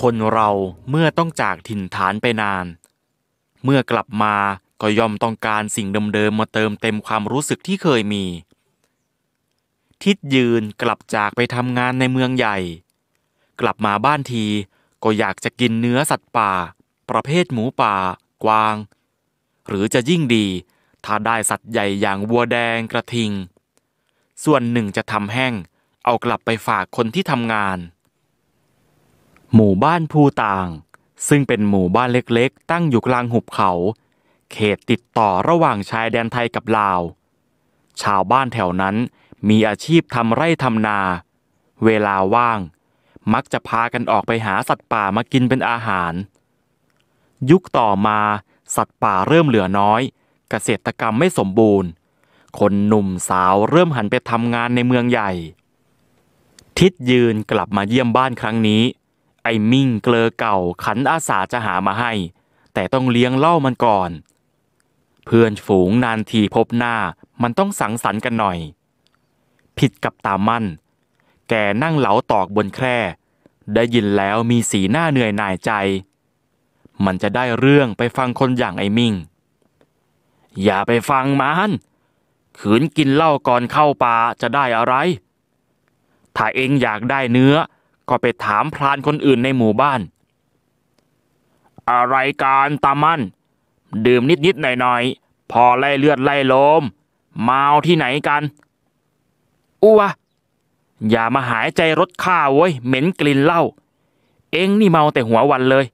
คนเราเมื่อต้องจากถิ่นฐานไปนาน เมื่อกลับมาก็ย่อมต้องการสิ่งเดิมๆมาเติมเต็มความรู้สึกที่เคยมี ทิดยืนกลับจากไปทำงานในเมืองใหญ่ กลับมาบ้านทีก็อยากจะกินเนื้อสัตว์ป่า ประเภทหมูป่า กวาง หรือจะยิ่งดีถ้าได้สัตว์ใหญ่อย่างวัวแดงกระทิง ส่วนหนึ่งจะทำแห้งเอากลับไปฝากคนที่ทำงานหมู่บ้านภูต่าง ซึ่งเป็นหมู่บ้านเล็กๆตั้งอยู่กลางหุบเขา เขตติดต่อระหว่างชายแดนไทยกับลาวชาวบ้านแถวนั้นมีอาชีพทำไร่ทำนา เวลาว่าง มักจะพากันออกไปหาสัตว์ป่ามากินเป็นอาหาร ยุคต่อมาสัตว์ป่าเริ่มเหลือน้อย เกษตรกรรมไม่สมบูรณ์ คนหนุ่มสาวเริ่มหันไปทำงานในเมืองใหญ่ ทิดยืนกลับมาเยี่ยมบ้านครั้งนี้ไอ้มิ่งเกลอเก่าขันอาสาจะหามาให้ แต่ต้องเลี้ยงเล่ามันก่อน เพื่อนฝูงนานทีพบหน้ามันต้องสังสรรค์กันหน่อย ผิดกับตามั่นแกนั่งเหลาตอกบนแคร่ได้ยินแล้วมีสีหน้าเหนื่อยหน่ายใจ มันจะได้เรื่องไปฟังคนอย่างไอ้มิ่งอย่าไปฟังมันขืนกินเหล้าก่อนเข้าป่าจะได้อะไร ถ้าเองอยากได้เนื้อก็ไปถามพรานคนอื่นในหมู่บ้าน อะไรการตามั่น ดื่มนิดๆหน่อยๆ พอไล่เลือดไล่ลมเมาที่ไหนกันอ้วอย่ามาหายใจรถข้าเว้ย เหม็นกลิ่นเหล้าเอ็งนี่เมาแต่หัววันเลย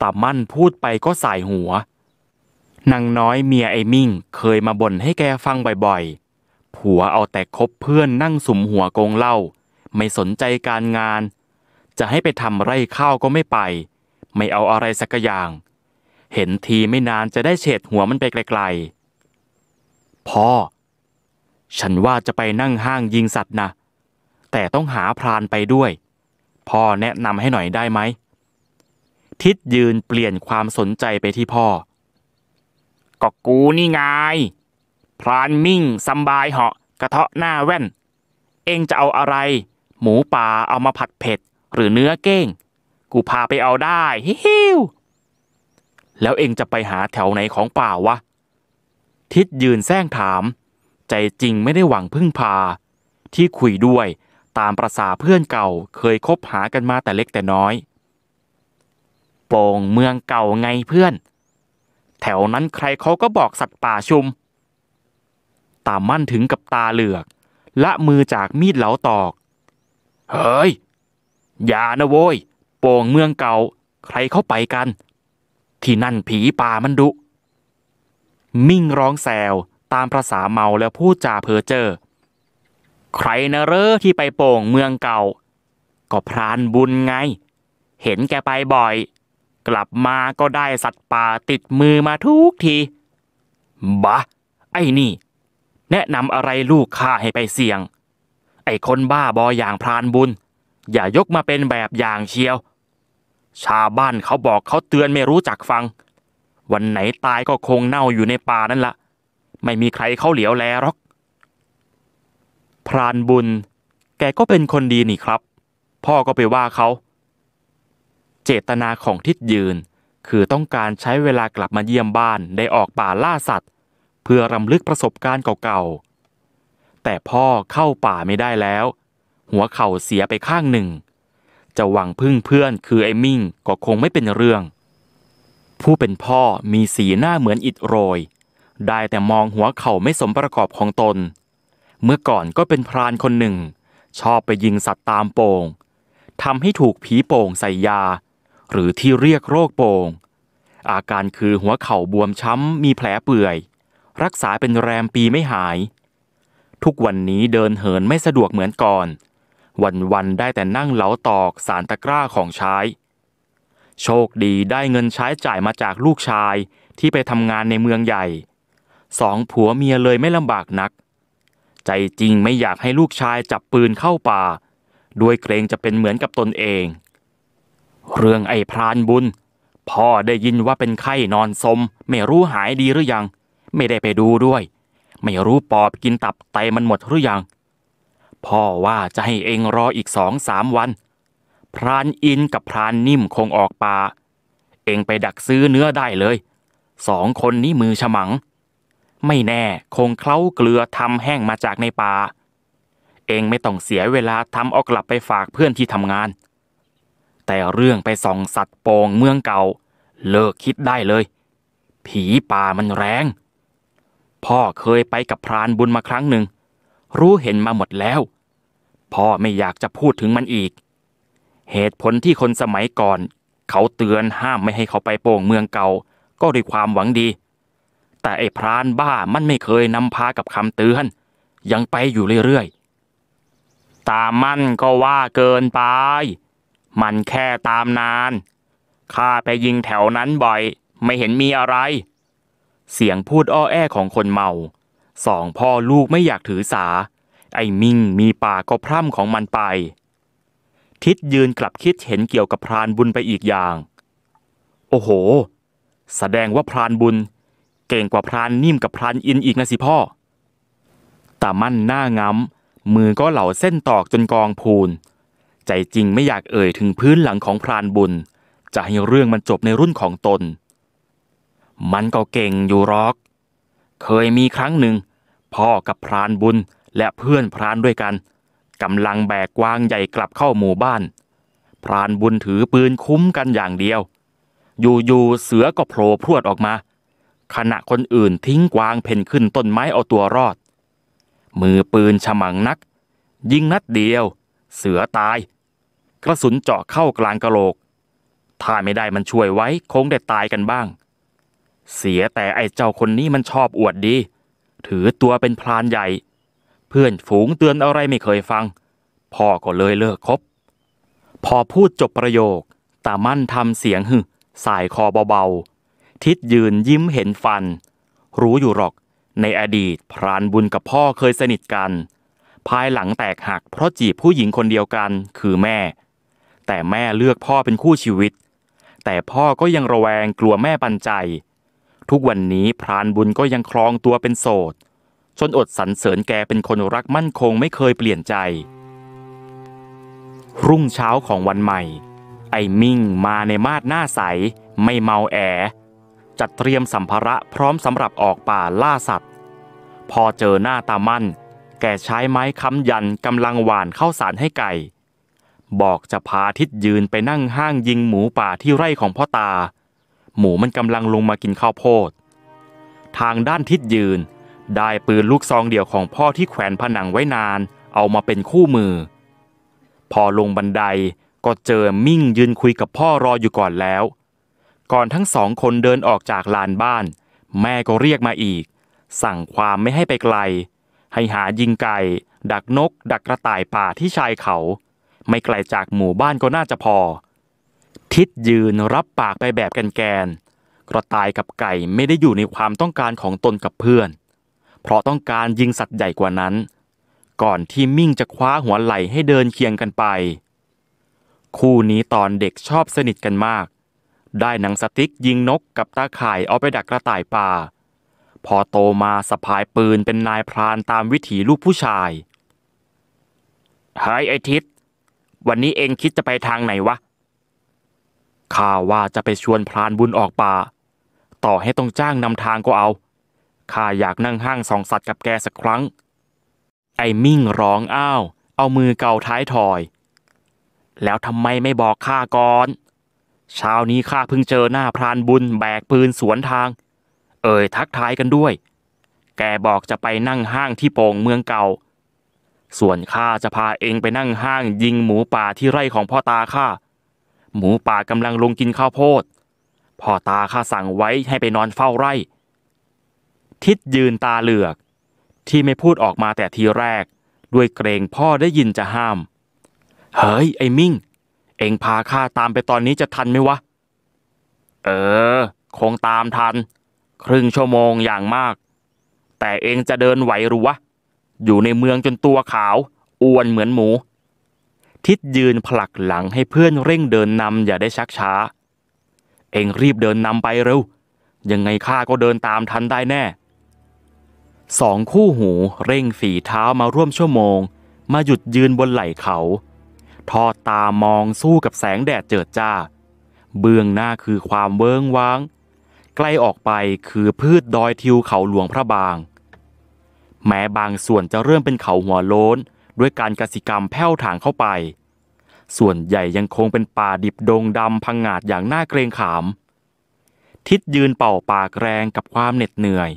ตามั่นพูดไปก็สายหัวนางน้อยเมียไอ้มิ่ง เคยมาบ่นให้แกฟังบ่อยๆ ผัวเอาแต่คบเพื่อนนั่งสุมหัวโกงเหล้าไม่สนใจการงาน จะให้ไปทำไร่ข้าวก็ไม่ไป ไม่เอาอะไรสักอย่าง เห็นทีไม่นานจะได้เฉดหัวมันไปไกลๆ พ่อ ฉันว่าจะไปนั่งห้างยิงสัตว์นะ แต่ต้องหาพรานไปด้วย พ่อแนะนำให้หน่อยได้ไหม ทิดยืนเปลี่ยนความสนใจไปที่พ่อก็กูนี่ไง พรานมิ่งสบายเหาะ กระเทาะหน้าแว่น เองจะเอาอะไรหมูป่าเอามาผัดเผ็ดหรือเนื้อเก้ง กูพาไปเอาได้ ฮิวแล้วเองจะไปหาแถวไหนของป่าวะ ทิดยืนแซงถาม ใจจริงไม่ได้หวังพึ่งพา ที่คุยด้วยตามประษาเพื่อนเก่าเคยคบหากันมาแต่เล็กแต่น้อยโป่งเมืองเก่าไงเพื่อน แถวนั้นใครเขาก็บอกสัตว์ป่าชุม ตามมั่นถึงกับตาเหลือกละมือจากมีดเหลาตอกเฮ้ย อย่านะโว้ย โป่งเมืองเก่า ใครเข้าไปกัน ที่นั่นผีป่ามันดุ มิ่งร้องแซวตามประษาเมาแล้วพูดจาเพ้อเจ้อใครนะเร้อที่ไปโป่งเมืองเก่า ก็พรานบุญไง เห็นแกไปบ่อย กลับมาก็ได้สัตว์ป่าติดมือมาทุกที บะ ไอ้นี่ แนะนำอะไรลูกข้าให้ไปเสี่ยงไอ้คนบ้าบออย่างพรานบุญ อย่ายกมาเป็นแบบอย่างเชียว ชาวบ้านเขาบอกเขาเตือนไม่รู้จักฟัง วันไหนตายก็คงเน่าอยู่ในป่านั่นละไม่มีใครเขาเหลียวแลหรอกพรานบุญ แกก็เป็นคนดีนี่ครับ พ่อก็ไปว่าเขาเจตนาของทิดยืน คือต้องการใช้เวลากลับมาเยี่ยมบ้านได้ออกป่าล่าสัตว์ เพื่อรำลึกประสบการณ์เก่าๆแต่พ่อเข้าป่าไม่ได้แล้ว หัวเข่าเสียไปข้างหนึ่ง จะหวังพึ่งเพื่อนคือไอ้มิ่ง ก็คงไม่เป็นเรื่อง ผู้เป็นพ่อมีสีหน้าเหมือนอิดโรย ได้แต่มองหัวเข่าไม่สมประกอบของตน เมื่อก่อนก็เป็นพรานคนหนึ่ง ชอบไปยิงสัตว์ตามโป่งทำให้ถูกผีโป่งใส่ยา หรือที่เรียกโรคโป่งอาการคือหัวเข่าบวมช้ำมีแผลเปื่อย รักษาเป็นแรมปีไม่หายทุกวันนี้เดินเหินไม่สะดวกเหมือนก่อน วันๆ ได้แต่นั่งเหลาตอกสารตะกร้าของใช้ โชคดีได้เงินใช้จ่ายมาจากลูกชายที่ไปทำงานในเมืองใหญ่ สองผัวเมียเลยไม่ลำบากนัก ใจจริงไม่อยากให้ลูกชายจับปืนเข้าป่า ด้วยเกรงจะเป็นเหมือนกับตนเอง เรื่องไอ้พรานบุญ พ่อได้ยินว่าเป็นไข้นอนสมไม่รู้หายดีหรือยัง ไม่ได้ไปดูด้วยไม่รู้ปอบกินตับไตมันหมดหรือยัง พ่อว่าจะให้เองรออีกสองสามวัน พรานอินกับพรานนิ่มคงออกป่า เองไปดักซื้อเนื้อได้เลย สองคนนี้มือฉมัง ไม่แน่คงเคล้าเกลือทำแห้งมาจากในป่า เองไม่ต้องเสียเวลาทำออกกลับไปฝากเพื่อนที่ทำงาน แต่เรื่องไปส่องสัตว์โปงเมืองเก่า เลิกคิดได้เลย ผีป่ามันแรงพ่อเคยไปกับพรานบุญมาครั้งหนึ่ง รู้เห็นมาหมดแล้ว พ่อไม่อยากจะพูดถึงมันอีก เหตุผลที่คนสมัยก่อน เขาเตือนห้ามไม่ให้เขาไปโป่งเมืองเก่า ก็ด้วยความหวังดี แต่ไอ้พรานบ้ามันไม่เคยนำพากับคำเตือน ยังไปอยู่เรื่อยๆตามมันก็ว่าเกินไป มันแค่ตามนานข้าไปยิงแถวนั้นบ่อย ไม่เห็นมีอะไรเสียงพูดอ้อแอ ของคนเมา สองพ่อลูกไม่อยากถือสา ไอ้มิงมีป่าก็พร่ำของมันไป ทิดยืนกลับคิดเห็นเกี่ยวกับพรานบุญไปอีกอย่าง โอ้โห แสดงว่าพรานบุญ เก่งกว่าพรานนิ่มกับพรานอินอีกนะ สิพ่อแต่มั่นหน้างำ้ำมือก็เหล่าเส้นตอกจน กองพูนใจจริงไม่อยากเอ่ยถึงพื้นหลังของพรานบุญ จะให้เรื่องมันจบในรุ่นของตนมันก็เก่งอยู่รอก เคยมีครั้งหนึ่ง พ่อกับพรานบุญและเพื่อนพรานด้วยกันกำลังแบกกวางใหญ่กลับเข้าหมู่บ้าน พรานบุญถือปืนคุ้มกันอย่างเดียว อยู่ๆเสือก็โผล่พรวดออกมา ขณะคนอื่นทิ้งกวางเพ่นขึ้นต้นไม้เอาตัวรอด มือปืนฉมังนัก ยิงนัดเดียว เสือตาย กระสุนเจาะเข้ากลางกะโหลก ถ้าไม่ได้มันช่วยไว้คงได้ตายกันบ้างเสียแต่ไอ้เจ้าคนนี้มันชอบอวดดี ถือตัวเป็นพรานใหญ่ เพื่อนฝูงเตือนอะไรไม่เคยฟัง พ่อก็เลยเลิกคบ พอพูดจบประโยค ตามั่นทำเสียงหึ สายคอเบาๆ ทิดยืนยิ้มเห็นฟัน รู้อยู่หรอก ในอดีตพรานบุญกับพ่อเคยสนิทกัน ภายหลังแตกหักเพราะจีบผู้หญิงคนเดียวกันคือแม่ แต่แม่เลือกพ่อเป็นคู่ชีวิต แต่พ่อก็ยังระแวงกลัวแม่ปันใจทุกวันนี้พรานบุญก็ยังคลองตัวเป็นโสดจนอดสรรเสริญแกเป็นคนรักมั่นคงไม่เคยเปลี่ยนใจ รุ่งเช้าของวันใหม่ ไอ้มิ่งมาในมาดหน้าใส ไม่เมาแอ จัดเตรียมสัมภาระพร้อมสำหรับออกป่าล่าสัตว์ พอเจอหน้าตามั่น แกใช้ไม้ค้ำยันกำลังหวานเข้าสารให้ไก่ บอกจะพาทิศยืนไปนั่งห้างยิงหมูป่าที่ไร่ของพ่อตาหมูมันกำลังลงมากินข้าวโพด ทางด้านทิศยืนได้ปืนลูกซองเดี่ยวของพ่อที่แขวนผนังไว้นานเอามาเป็นคู่มือ พอลงบันไดก็เจอมิ่งยืนคุยกับพ่อรออยู่ก่อนแล้ว ก่อนทั้งสองคนเดินออกจากลานบ้านแม่ก็เรียกมาอีก สั่งความไม่ให้ไปไกล ให้หายิงไก่ดักนก ดักกระต่ายป่าที่ชายเขา ไม่ไกลจากหมู่บ้านก็น่าจะพอทิดยืนรับปากไปแบบแกนแกระต่ายกับไก่ไม่ได้อยู่ในความต้องการของตนกับเพื่อน เพราะต้องการยิงสัตว์ใหญ่กว่านั้น ก่อนที่มิ่งจะคว้าหัวไหล่ให้เดินเคียงกันไป คู่นี้ตอนเด็กชอบสนิทกันมาก ได้หนังสติ๊กยิงนกกับตาข่ายเอาไปดักกระต่ายป่า พอโตมาสะพายปืนเป็นนายพรานตามวิถีลูกผู้ชายเฮ้ยไอทิศวันนี้เองคิดจะไปทางไหนวะข้าว่าจะไปชวนพรานบุญออกป่า ต่อให้ต้องจ้างนำทางก็เอา ข้าอยากนั่งห้างสองสัตว์กับแกสักครั้ง ไอ้มิ่งร้องอ้าว เอามือเกาท้ายถอย แล้วทำไมไม่บอกข้าก่อน เช้านี้ข้าเพิ่งเจอหน้าพรานบุญแบกปืนสวนทาง เอ่ย ทักทายกันด้วย แกบอกจะไปนั่งห้างที่โป่งเมืองเก่า ส่วนข้าจะพาเองไปนั่งห้างยิงหมูป่าที่ไร่ของพ่อตาข้าหมูป่ากำลังลงกินข้าวโพด พ่อตาข้าสั่งไว้ให้ไปนอนเฝ้าไร่ ทิดยืนตาเหลือก ที่ไม่พูดออกมาแต่ทีแรก ด้วยเกรงพ่อได้ยินจะห้าม เฮ้ย ไอ้มิ่ง เอ็งพาข้าตามไปตอนนี้จะทันไหมวะ เออ คงตามทัน ครึ่งชั่วโมงอย่างมาก แต่เอ็งจะเดินไหวหรือวะ อยู่ในเมืองจนตัวขาวอ้วนเหมือนหมูทิดยืนผลักหลังให้เพื่อนเร่งเดินนำอย่าได้ชักช้า เองรีบเดินนำไปเร็วยังไงข้าก็เดินตามทันได้แน่สองคู่หูเร่งฝีเท้ามาร่วมชั่วโมง มาหยุดยืนบนไหล่เขา ทอดตามองสู้กับแสงแดดเจิดจ้า เบื้องหน้าคือความเวิ้งว้างใกล้ออกไปคือพืชดอยทิวเขาหลวงพระบาง แม้บางส่วนจะเริ่มเป็นเขาหัวโล้นด้วยการกสิกรรมแผ้วถางเข้าไป ส่วนใหญ่ยังคงเป็นป่าดิบดงดำพังงาดอย่างน่าเกรงขาม ทิดยืนเป่าปากแรงกับความเหน็ดเหนื่อย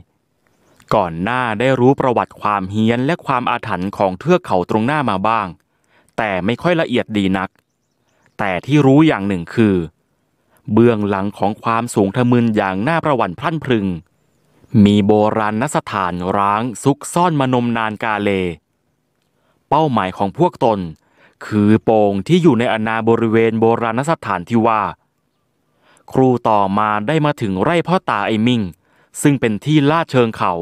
ก่อนหน้าได้รู้ประวัติความเฮี้ยนและความอาถรรพ์ของเทือกเขาตรงหน้ามาบ้าง แต่ไม่ค่อยละเอียดดีนัก แต่ที่รู้อย่างหนึ่งคือ เบื้องหลังของความสูงทะมึนอย่างน่าประวัติพรั่นพรึง มีโบราณสถานร้างซุกซ่อนมานมนานกาเลเป้าหมายของพวกตน คือโป่งที่อยู่ในอนาบริเวณโบราณสถานที่ว่า ครูต่อมาได้มาถึงไร่พ่อตาไอมิงซึ่งเป็นที่ลาดเชิงเขา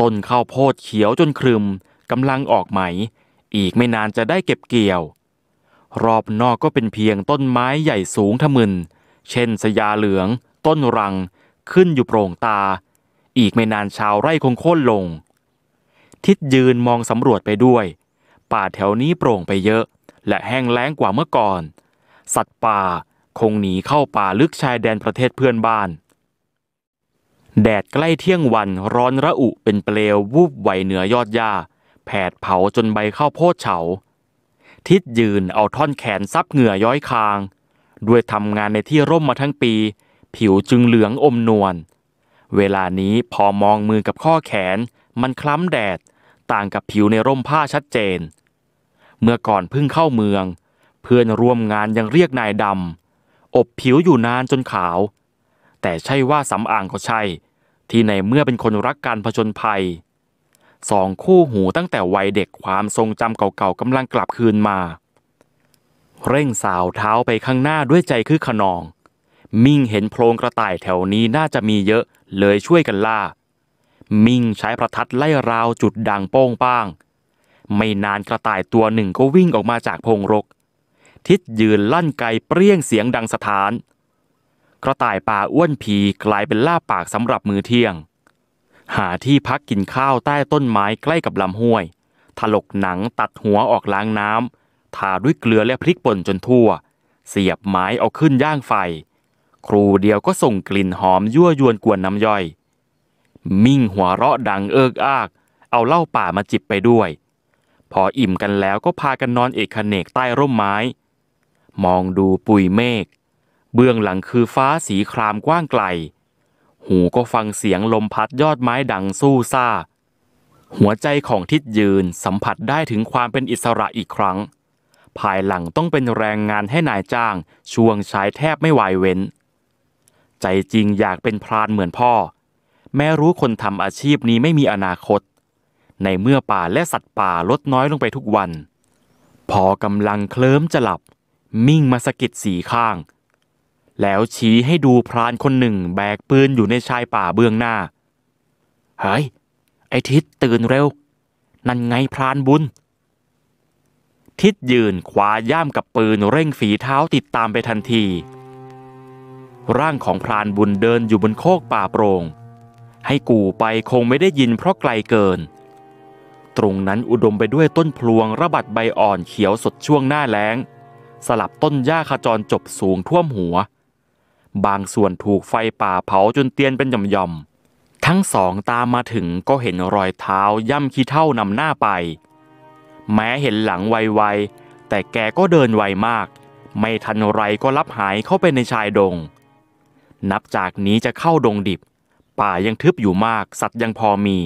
ต้นข้าวโพดเขียวจนครึมกำลังออกไหม อีกไม่นานจะได้เก็บเกี่ยว รอบนอกก็เป็นเพียงต้นไม้ใหญ่สูงทะมึน เช่นสยาเหลือง ต้นรัง ขึ้นอยู่โปร่งตา อีกไม่นานชาวไร่คงโค่นลง ทิดยืนมองสำรวจไปด้วยป่าแถวนี้โปร่งไปเยอะและแห้งแล้งกว่าเมื่อก่อน สัตว์ป่าคงหนีเข้าป่าลึกชายแดนประเทศเพื่อนบ้าน แดดใกล้เที่ยงวันร้อนระอุเป็นเปลววูบไหวเหนือยอดหญ้า แผดเผาจนใบข้าวโพดเฉา ทิดยืนเอาท่อนแขนซับเหงื่อย้อยคาง ด้วยทำงานในที่ร่มมาทั้งปี ผิวจึงเหลืองอมนวล เวลานี้พอมองมือกับข้อแขน มันคล้ำแดดต่างกับผิวในร่มผ้าชัดเจนเมื่อก่อนเพิ่งเข้าเมือง เพื่อนร่วมงานยังเรียกนายดำ อบผิวอยู่นานจนขาว แต่ใช่ว่าสำอ่างก็ใช่ ที่ในเมื่อเป็นคนรักการผจญภัย สองคู่หูตั้งแต่วัยเด็กความทรงจำเก่าๆกำลังกลับคืนมา เร่งสาวเท้าไปข้างหน้าด้วยใจคือขนอง มิ่งเห็นโพรงกระต่ายแถวนี้น่าจะมีเยอะเลยช่วยกันล่า มิ่งใช้ประทัดไล่ราวจุดดังโป้งป้างไม่นานกระต่ายตัวหนึ่งก็วิ่งออกมาจากพงรก ทิศยืนลั่นไกเปรี้ยงเสียงดังสถาน กระต่ายป่าอ้วนผีกลายเป็นล่าปากสำหรับมือเที่ยง หาที่พักกินข้าวใต้ต้นไม้ใกล้กับลำห้วยถลกหนังตัดหัวออกล้างน้ำทาด้วยเกลือและพริกป่นจนทั่ว เสียบไม้เอาขึ้นย่างไฟ ครูเดียวก็ส่งกลิ่นหอมยั่วยวนกวนน้ำย่อย มิ่งหัวเราะดังเอิกอาก เอาเหล้าป่ามาจิบไปด้วยพออิ่มกันแล้วก็พากันนอนเอกเนกใต้ร่มไม้ มองดูปุยเมฆเบื้องหลังคือฟ้าสีครามกว้างไกล หูก็ฟังเสียงลมพัดยอดไม้ดังสู้ซ่า หัวใจของทิดยืนสัมผัสได้ถึงความเป็นอิสระอีกครั้ง ภายหลังต้องเป็นแรงงานให้นายจ้าง ช่วงใช้แทบไม่ไหวเว้น ใจจริงอยากเป็นพรานเหมือนพ่อ แม้รู้คนทำอาชีพนี้ไม่มีอนาคตในเมื่อป่าและสัตว์ป่าลดน้อยลงไปทุกวัน พอกำลังเคลิ้มจะหลับ มิ่งมาสะกิดสีข้าง แล้วชี้ให้ดูพรานคนหนึ่งแบกปืนอยู่ในชายป่าเบื้องหน้า เฮ้ย ไอทิศตื่นเร็ว นั่นไงพรานบุญ ทิศยืนขวาย่ามกับปืนเร่งฝีเท้าติดตามไปทันที ร่างของพรานบุญเดินอยู่บนโคกป่าโปรง่ง ให้กูไปคงไม่ได้ยินเพราะไกลเกินตรงนั้นอุดมไปด้วยต้นพลวงระบัดใบอ่อนเขียวสดช่วงหน้าแล้ง สลับต้นหญ้าขจรจบสูงท่วมหัว บางส่วนถูกไฟป่าเผาจนเตียนเป็นหย่อมทั้งสองตามมาถึงก็เห็นรอยเท้าย่ำขี้เท่านำหน้าไป แม้เห็นหลังไวๆแต่แกก็เดินไวมาก ไม่ทันไรก็ลับหายเข้าไปในชายดง นับจากนี้จะเข้าดงดิบ ป่ายังทึบอยู่มากสัตว์ยังพอมี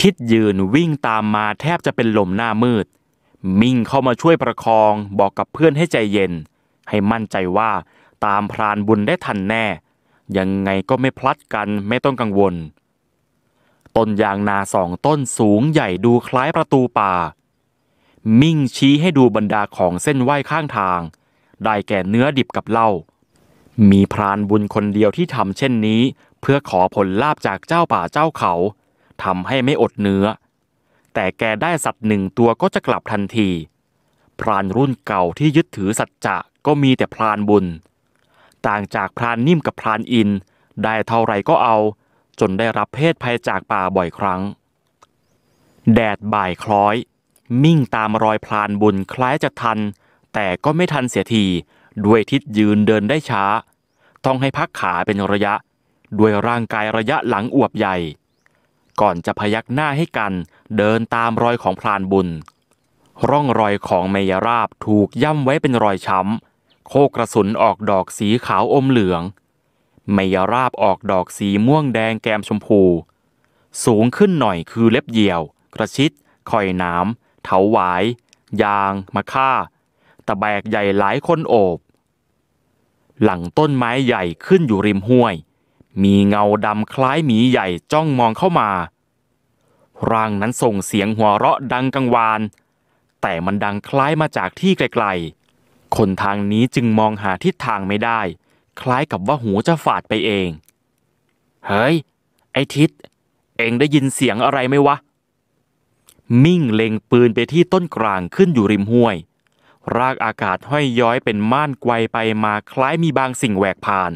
ทิดยืนวิ่งตามมาแทบจะเป็นลมหน้ามืด มิ่งเข้ามาช่วยประคองบอกกับเพื่อนให้ใจเย็น ให้มั่นใจว่าตามพรานบุญได้ทันแน่ ยังไงก็ไม่พลัดกันไม่ต้องกังวลต้นยางนาสองต้นสูงใหญ่ดูคล้ายประตูป่า มิ่งชี้ให้ดูบรรดาของเส้นไหว้ข้างทาง ได้แก่เนื้อดิบกับเหล้ามีพรานบุญคนเดียวที่ทำเช่นนี้ เพื่อขอผลลาบจากเจ้าป่าเจ้าเขาทำให้ไม่อดเนื้อ แต่แกได้สัตว์หนึ่งตัวก็จะกลับทันที พรานรุ่นเก่าที่ยึดถือสัจจะก็มีแต่พรานบุญ ต่างจากพรานนิ่มกับพรานอิน ได้เท่าไรก็เอา จนได้รับเพศภัยจากป่าบ่อยครั้ง แดดบ่ายคล้อย มิ่งตามรอยพรานบุญคล้ายจะทัน แต่ก็ไม่ทันเสียที ด้วยทิศยืนเดินได้ช้า ต้องให้พักขาเป็นระยะ ด้วยร่างกายระยะหลังอวบใหญ่ก่อนจะพยักหน้าให้กันเดินตามรอยของพรานบุญ ร่องรอยของเมยราบถูกย่ำไว้เป็นรอยช้ำโคกระสุนออกดอกสีขาวอมเหลือง เมยราบออกดอกสีม่วงแดงแกมชมพู สูงขึ้นหน่อยคือเล็บเหี่ยว กระชิดคอยน้ำเถาหวาย ยาง มะค่า ตะแบกใหญ่หลายคนโอบ หลังต้นไม้ใหญ่ขึ้นอยู่ริมห้วยมีเงาดำคล้ายหมีใหญ่จ้องมองเข้ามา ร่างนั้นส่งเสียงหัวเราะดังกังวาน แต่มันดังคล้ายมาจากที่ไกลๆ คนทางนี้จึงมองหาทิศทางไม่ได้ คล้ายกับว่าหูจะฝาดไปเอง เฮ้ย ไอทิศเองได้ยินเสียงอะไรไหมวะ มิ่งเล็งปืนไปที่ต้นกลางขึ้นอยู่ริมห้วย รากอากาศห้อยย้อยเป็นม่านไกวไปมาคล้ายมีบางสิ่งแหวกผ่าน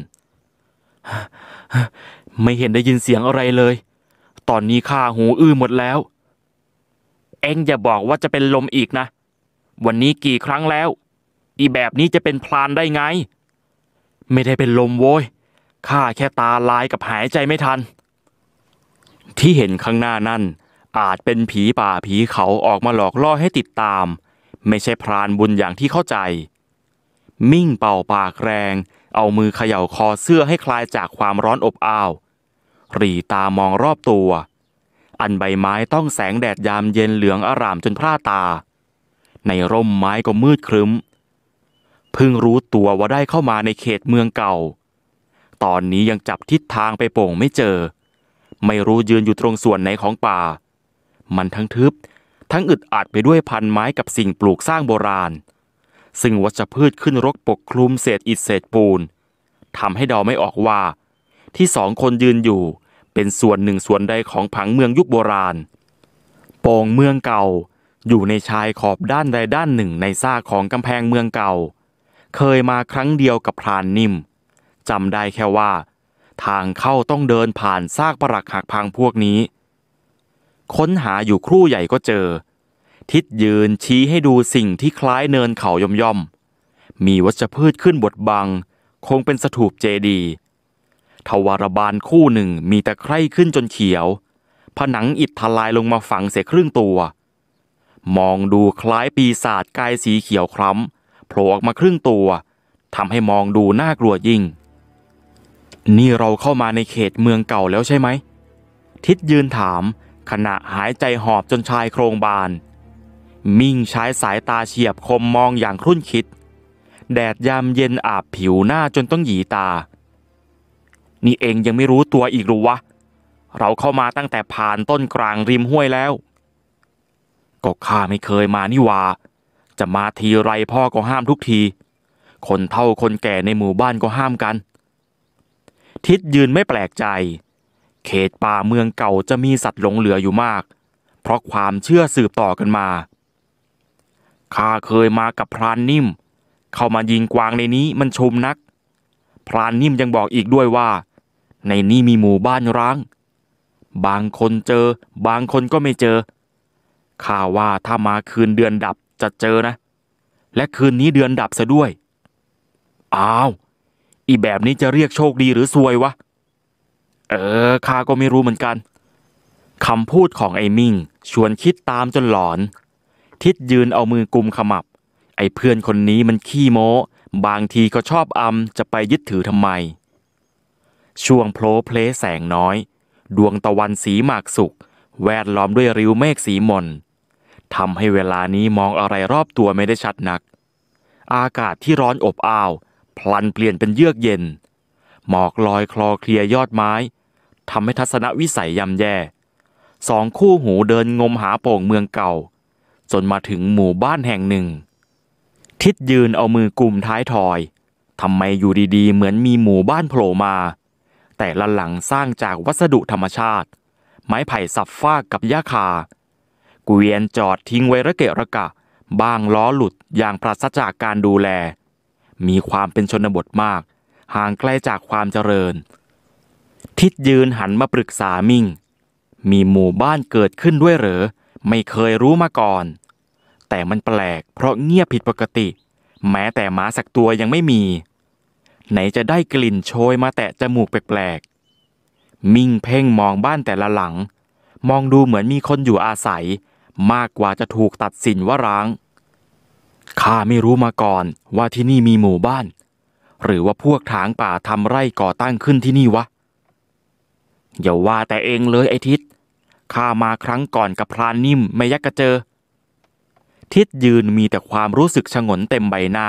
ไม่เห็นได้ยินเสียงอะไรเลย ตอนนี้ข้าหูอื้อหมดแล้ว เอ็งอย่าบอกว่าจะเป็นลมอีกนะ วันนี้กี่ครั้งแล้ว อีแบบนี้จะเป็นพลานได้ไง ไม่ได้เป็นลมโว้ย ข้าแค่ตาลายกับหายใจไม่ทัน ที่เห็นข้างหน้านั่น อาจเป็นผีป่าผีเขาออกมาหลอกล่อให้ติดตาม ไม่ใช่พรานบุญอย่างที่เข้าใจ มิ่งเป่าปากแรงเอามือเขย่าคอเสื้อให้คลายจากความร้อนอบอ้าวรีตามองรอบตัว อันใบไม้ต้องแสงแดดยามเย็นเหลืองอารามจนพร่าตา ในร่มไม้ก็มืดครึ้ม พึ่งรู้ตัวว่าได้เข้ามาในเขตเมืองเก่า ตอนนี้ยังจับทิศทางไปโป่งไม่เจอ ไม่รู้ยืนอยู่ตรงส่วนไหนของป่า มันทั้งทึบทั้งอึดอัดไปด้วยพันไม้กับสิ่งปลูกสร้างโบราณซึ่งวัชพืชขึ้นรกปกคลุมเศษอิฐเศษปูนทำให้เดาไม่ออกว่า ที่สองคนยืนอยู่ เป็นส่วนหนึ่งส่วนใดของผังเมืองยุคโบราณ โป่งเมืองเก่าอยู่ในชายขอบด้านใดด้านหนึ่งในซากของกำแพงเมืองเก่า เคยมาครั้งเดียวกับพรานนิ่มจำได้แค่ว่า ทางเข้าต้องเดินผ่านซากปรักหักพังพวกนี้ ค้นหาอยู่ครู่ใหญ่ก็เจอทิศยืนชี้ให้ดูสิ่งที่คล้ายเนินเขาย่อมย่อม มีวัชพืชขึ้นบดบัง คงเป็นสถูปเจดี ทวารบาลคู่หนึ่งมีตะไคร่ขึ้นจนเขียว ผนังอิฐทลายลงมาฝังเสียครึ่งตัว มองดูคล้ายปีศาจกายสีเขียวคล้ำโผล่ออกมาครึ่งตัว ทำให้มองดูน่ากลัวยิ่ง นี่เราเข้ามาในเขตเมืองเก่าแล้วใช่ไหม ทิดยืนถาม ขณะหายใจหอบจนชายโครงบานมิ่งใช้สายตาเฉียบคมมองอย่างครุ่นคิด แดดยามเย็นอาบผิวหน้าจนต้องหยีตา นี่เองยังไม่รู้ตัวอีกหรือวะ เราเข้ามาตั้งแต่ผ่านต้นกลางริมห้วยแล้ว ก็ข้าไม่เคยมานี่วาจะมาทีไรพ่อก็ห้ามทุกที คนเท่าคนแก่ในหมู่บ้านก็ห้ามกัน ทิดยืนไม่แปลกใจ เขตป่าเมืองเก่าจะมีสัตว์หลงเหลืออยู่มาก เพราะความเชื่อสืบต่อกันมาข้าเคยมากับพรานนิ่ม เข้ามายิงกวางในนี้มันชมนัก พรานนิ่มยังบอกอีกด้วยว่า ในนี้มีหมู่บ้านร้าง บางคนเจอ บางคนก็ไม่เจอข้าว่าถ้ามาคืนเดือนดับจะเจอนะ และคืนนี้เดือนดับซะด้วยอ้าวอีแบบนี้จะเรียกโชคดีหรือซวยวะเออข้าก็ไม่รู้เหมือนกันคำพูดของไอ้มิ่ง ชวนคิดตามจนหลอนทิตยืนเอามือกุมขมับ ไอ้เพื่อนคนนี้มันขี้โม้ บางทีก็ชอบอำจะไปยึดถือทำไม ช่วงโผล่เพลแสงน้อย ดวงตะวันสีหมากสุก แวดล้อมด้วยริ้วเมฆสีมนทำให้เวลานี้มองอะไรรอบตัวไม่ได้ชัดนัก อากาศที่ร้อนอบอ้าว พลันเปลี่ยนเป็นเยือกเย็น หมอกลอยคลอเคลียยอดไม้ทำให้ทัศนวิสัยย่ำแย่ สองคู่หูเดินงมหาโป่งเมืองเก่าจนมาถึงหมู่บ้านแห่งหนึ่ง ทิดยืนเอามือกลุ่มท้ายทอย ทำไมอยู่ดี ๆ เหมือนมีหมู่บ้านโผล่มา แต่ละหลังสร้างจากวัสดุธรรมชาติ ไม้ไผ่สับฟากกับหญ้าคาเกวียนจอดทิ้งไว้ระเกะระกะบางล้อหลุดอย่างปราศจากการดูแล มีความเป็นชนบทมากห่างไกลจากความเจริญ ทิดยืนหันมาปรึกษามิ่งมีหมู่บ้านเกิดขึ้นด้วยเหรอไม่เคยรู้มาก่อน แต่มันแปลกเพราะเงียบผิดปกติ แม้แต่หมาสักตัวยังไม่มี ไหนจะได้กลิ่นโชยมาแตะจมูกแปลกๆมิ่งเพ่งมองบ้านแต่ละหลัง มองดูเหมือนมีคนอยู่อาศัย มากกว่าจะถูกตัดสินว่าร้าง ข้าไม่รู้มาก่อนว่าที่นี่มีหมู่บ้าน หรือว่าพวกถางป่าทำไร่ก่อตั้งขึ้นที่นี่วะ อย่าว่าแต่เองเลยไอทิศข้ามาครั้งก่อนกับพรานนิ่มไม่ยักกระเจอ ทิดยืนมีแต่ความรู้สึกชงนเต็มใบหน้า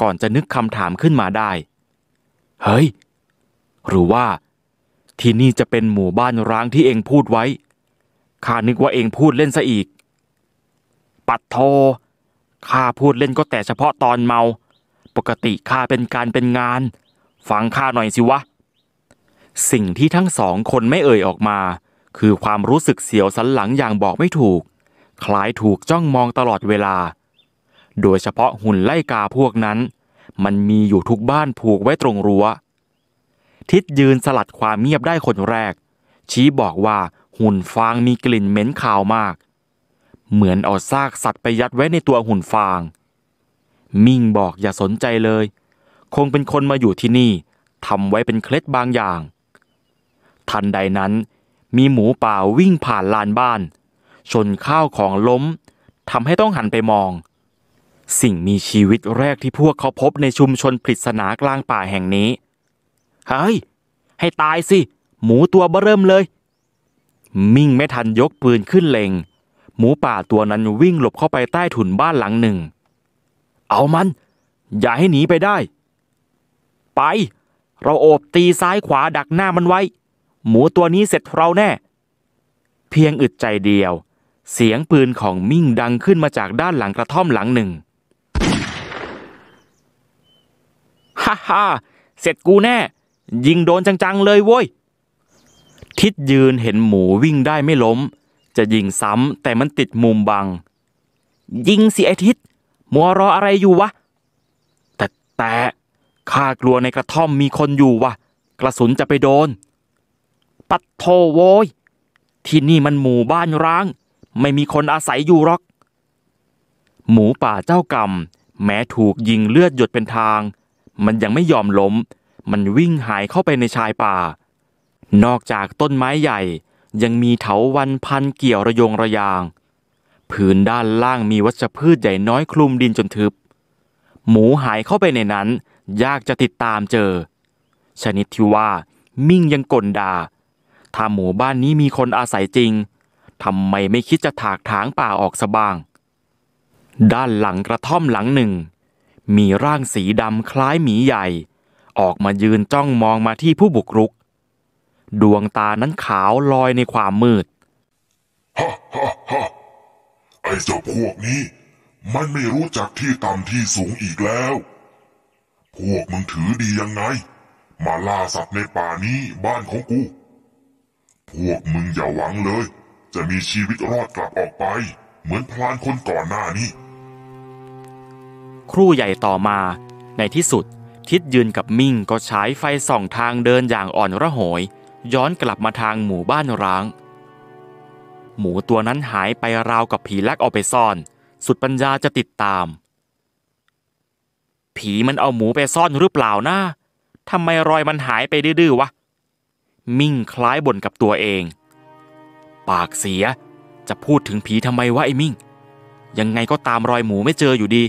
ก่อนจะนึกคำถามขึ้นมาได้ เฮ้ย หรือว่า ที่นี่จะเป็นหมู่บ้านร้างที่เองพูดไว้ ข้านึกว่าเองพูดเล่นซะอีก ปัดโท ข้าพูดเล่นก็แต่เฉพาะตอนเมา ปกติข้าเป็นการเป็นงาน ฟังข้าหน่อยสิวะ สิ่งที่ทั้งสองคนไม่เอ่ยออกมาคือความรู้สึกเสียวสันหลังอย่างบอกไม่ถูก คล้ายถูกจ้องมองตลอดเวลา โดยเฉพาะหุ่นไล่กาพวกนั้น มันมีอยู่ทุกบ้านผูกไว้ตรงรัว้วทิดยืนสลัดความเงียบได้คนแรก ชี้บอกว่าหุ่นฟางมีกลิ่นเหม็นขาวมาก เหมือนเอาซากสัตว์ไปยัดไว้ในตัวหุ่นฟาง มิ่งบอกอย่าสนใจเลย คงเป็นคนมาอยู่ที่นี่ทำไว้เป็นเคล็ดบางอย่าง ทันใดนั้นมีหมูป่าวิ่งผ่านลานบ้าน ชนข้าวของล้มทำให้ต้องหันไปมอง สิ่งมีชีวิตแรกที่พวกเขาพบในชุมชนปริศนากลางป่าแห่งนี้ เฮ้ย ให้ตายสิ หมูตัวเบิ่มเลย มิ่งไม่ทันยกปืนขึ้นเลงหมูป่าตัวนั้นวิ่งหลบเข้าไปใต้ถุนบ้านหลังหนึ่ง เอามัน อย่าให้หนีไปได้ ไป เราโอบตีซ้ายขวาดักหน้ามันไว้หมูตัวนี้เสร็จเราแน่ เพียงอึดใจเดียว เสียงปืนของมิ่งดังขึ้นมาจากด้านหลังกระท่อมหลังหนึ่งฮ่าฮ่าเสร็จกูแน่ ยิงโดนจังๆเลยโว้ยทิดยืนเห็นหมูวิ่งได้ไม่ล้ม จะยิงซ้ำแต่มันติดมุมบัง ยิงสิไอทิดมัวรออะไรอยู่วะ แต่แต่ข้ากลัวในกระท่อมมีคนอยู่วะ กระสุนจะไปโดนปัดโทโวยที่นี่มันหมู่บ้านร้าง ไม่มีคนอาศัยอยู่หรอก หมูป่าเจ้ากรรม แม้ถูกยิงเลือดหยดเป็นทาง มันยังไม่ยอมล้ม มันวิ่งหายเข้าไปในชายป่า นอกจากต้นไม้ใหญ่ ยังมีเถาวันพันเกี่ยวระยงระยางผืนด้านล่างมีวัชพืชใหญ่น้อยคลุมดินจนทึบ หมูหายเข้าไปในนั้น ยากจะติดตามเจอ ชนิดที่ว่า มิ่งยังกลดาถ้าหมู่บ้านนี้มีคนอาศัยจริง ทำไมไม่คิดจะถากถางป่าออกสบ้าง ด้านหลังกระท่อมหลังหนึ่ง มีร่างสีดำคล้ายหมีใหญ่ ออกมายืนจ้องมองมาที่ผู้บุกรุก ดวงตานั้นขาวลอยในความมืดฮ่าฮ่าฮ่าไอ้เจ้าพวกนี้ มันไม่รู้จักที่ต่ำที่สูงอีกแล้ว พวกมึงถือดียังไง มาล่าสัตว์ในป่านี้บ้านของกูพวกมึงอย่าหวังเลย จะมีชีวิตรอดกลับออกไป เหมือนพลานคนก่อนหน้านี้ครู่ใหญ่ต่อมา ในที่สุด ทิดยืนกับมิ่งก็ใช้ไฟส่องทางเดินอย่างอ่อนระหหยย้อนกลับมาทางหมู่บ้านร้าง หมูตัวนั้นหายไปราวกับผีลักเอาไปซ่อน สุดปัญญาจะติดตาม ผีมันเอาหมูไปซ่อนหรือเปล่านะทำไมรอยมันหายไปดื้อๆวะมิ่งคล้ายบ่นกับตัวเอง ปากเสีย จะพูดถึงผีทำไมวะไอ้มิ่ง ยังไงก็ตามรอยหมูไม่เจออยู่ดี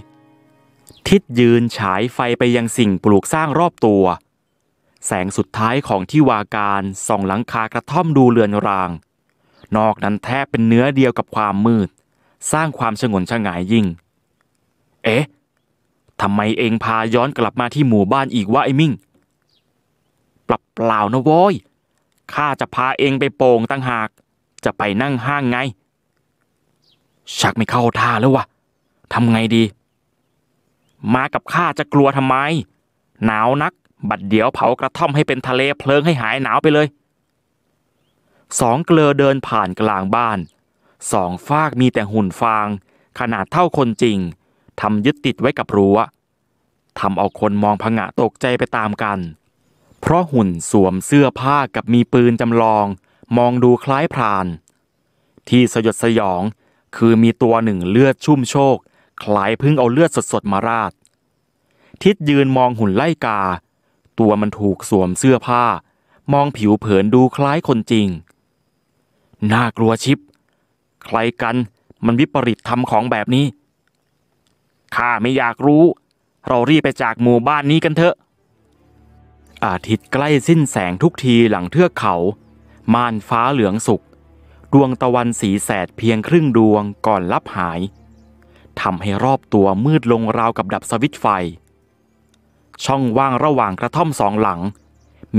ทิดยืนฉายไฟไปยังสิ่งปลูกสร้างรอบตัว แสงสุดท้ายของที่วาการส่องหลังคากระท่อมดูเลือนราง นอกนั้นแทบเป็นเนื้อเดียวกับความมืด สร้างความชงนชงายยิ่ง เอ๊ะ ทำไมเองพาย้อนกลับมาที่หมู่บ้านอีกวะไอ้มิ่งปรับเปล่านะโว้ยข้าจะพาเองไปโป่งตั้งหาก จะไปนั่งห้างไง ชักไม่เข้าท่าแล้ววะ ทำไงดี มากับข้าจะกลัวทำไม หนาวนัก บัดเดี๋ยวเผากระท่อมให้เป็นทะเลเพลิงให้หายหนาวไปเลย สองเกลือเดินผ่านกลางบ้าน สองฟากมีแต่หุ่นฟาง ขนาดเท่าคนจริง ทำยึดติดไว้กับรั้วทำเอาคนมองผงะตกใจไปตามกันเพราะหุ่นสวมเสื้อผ้ากับมีปืนจำลอง มองดูคล้ายพราน ที่สยดสยอง คือมีตัวหนึ่งเลือดชุ่มโชกคล้ายพึ่งเอาเลือดสดๆมาราดทิดยืนมองหุ่นไล่กา ตัวมันถูกสวมเสื้อผ้า มองผิวเผินดูคล้ายคนจริง น่ากลัวชิบใครกันมันวิปริตทำของแบบนี้ข้าไม่อยากรู้ เรารีบไปจากหมู่บ้านนี้กันเถอะอาทิตย์ใกล้สิ้นแสงทุกทีหลังเทือกเขาม่านฟ้าเหลืองสุกดวงตะวันสีแสดเพียงครึ่งดวงก่อนลับหายทำให้รอบตัวมืดลงราวกับดับสวิตไฟ ช่องว่างระหว่างกระท่อมสองหลัง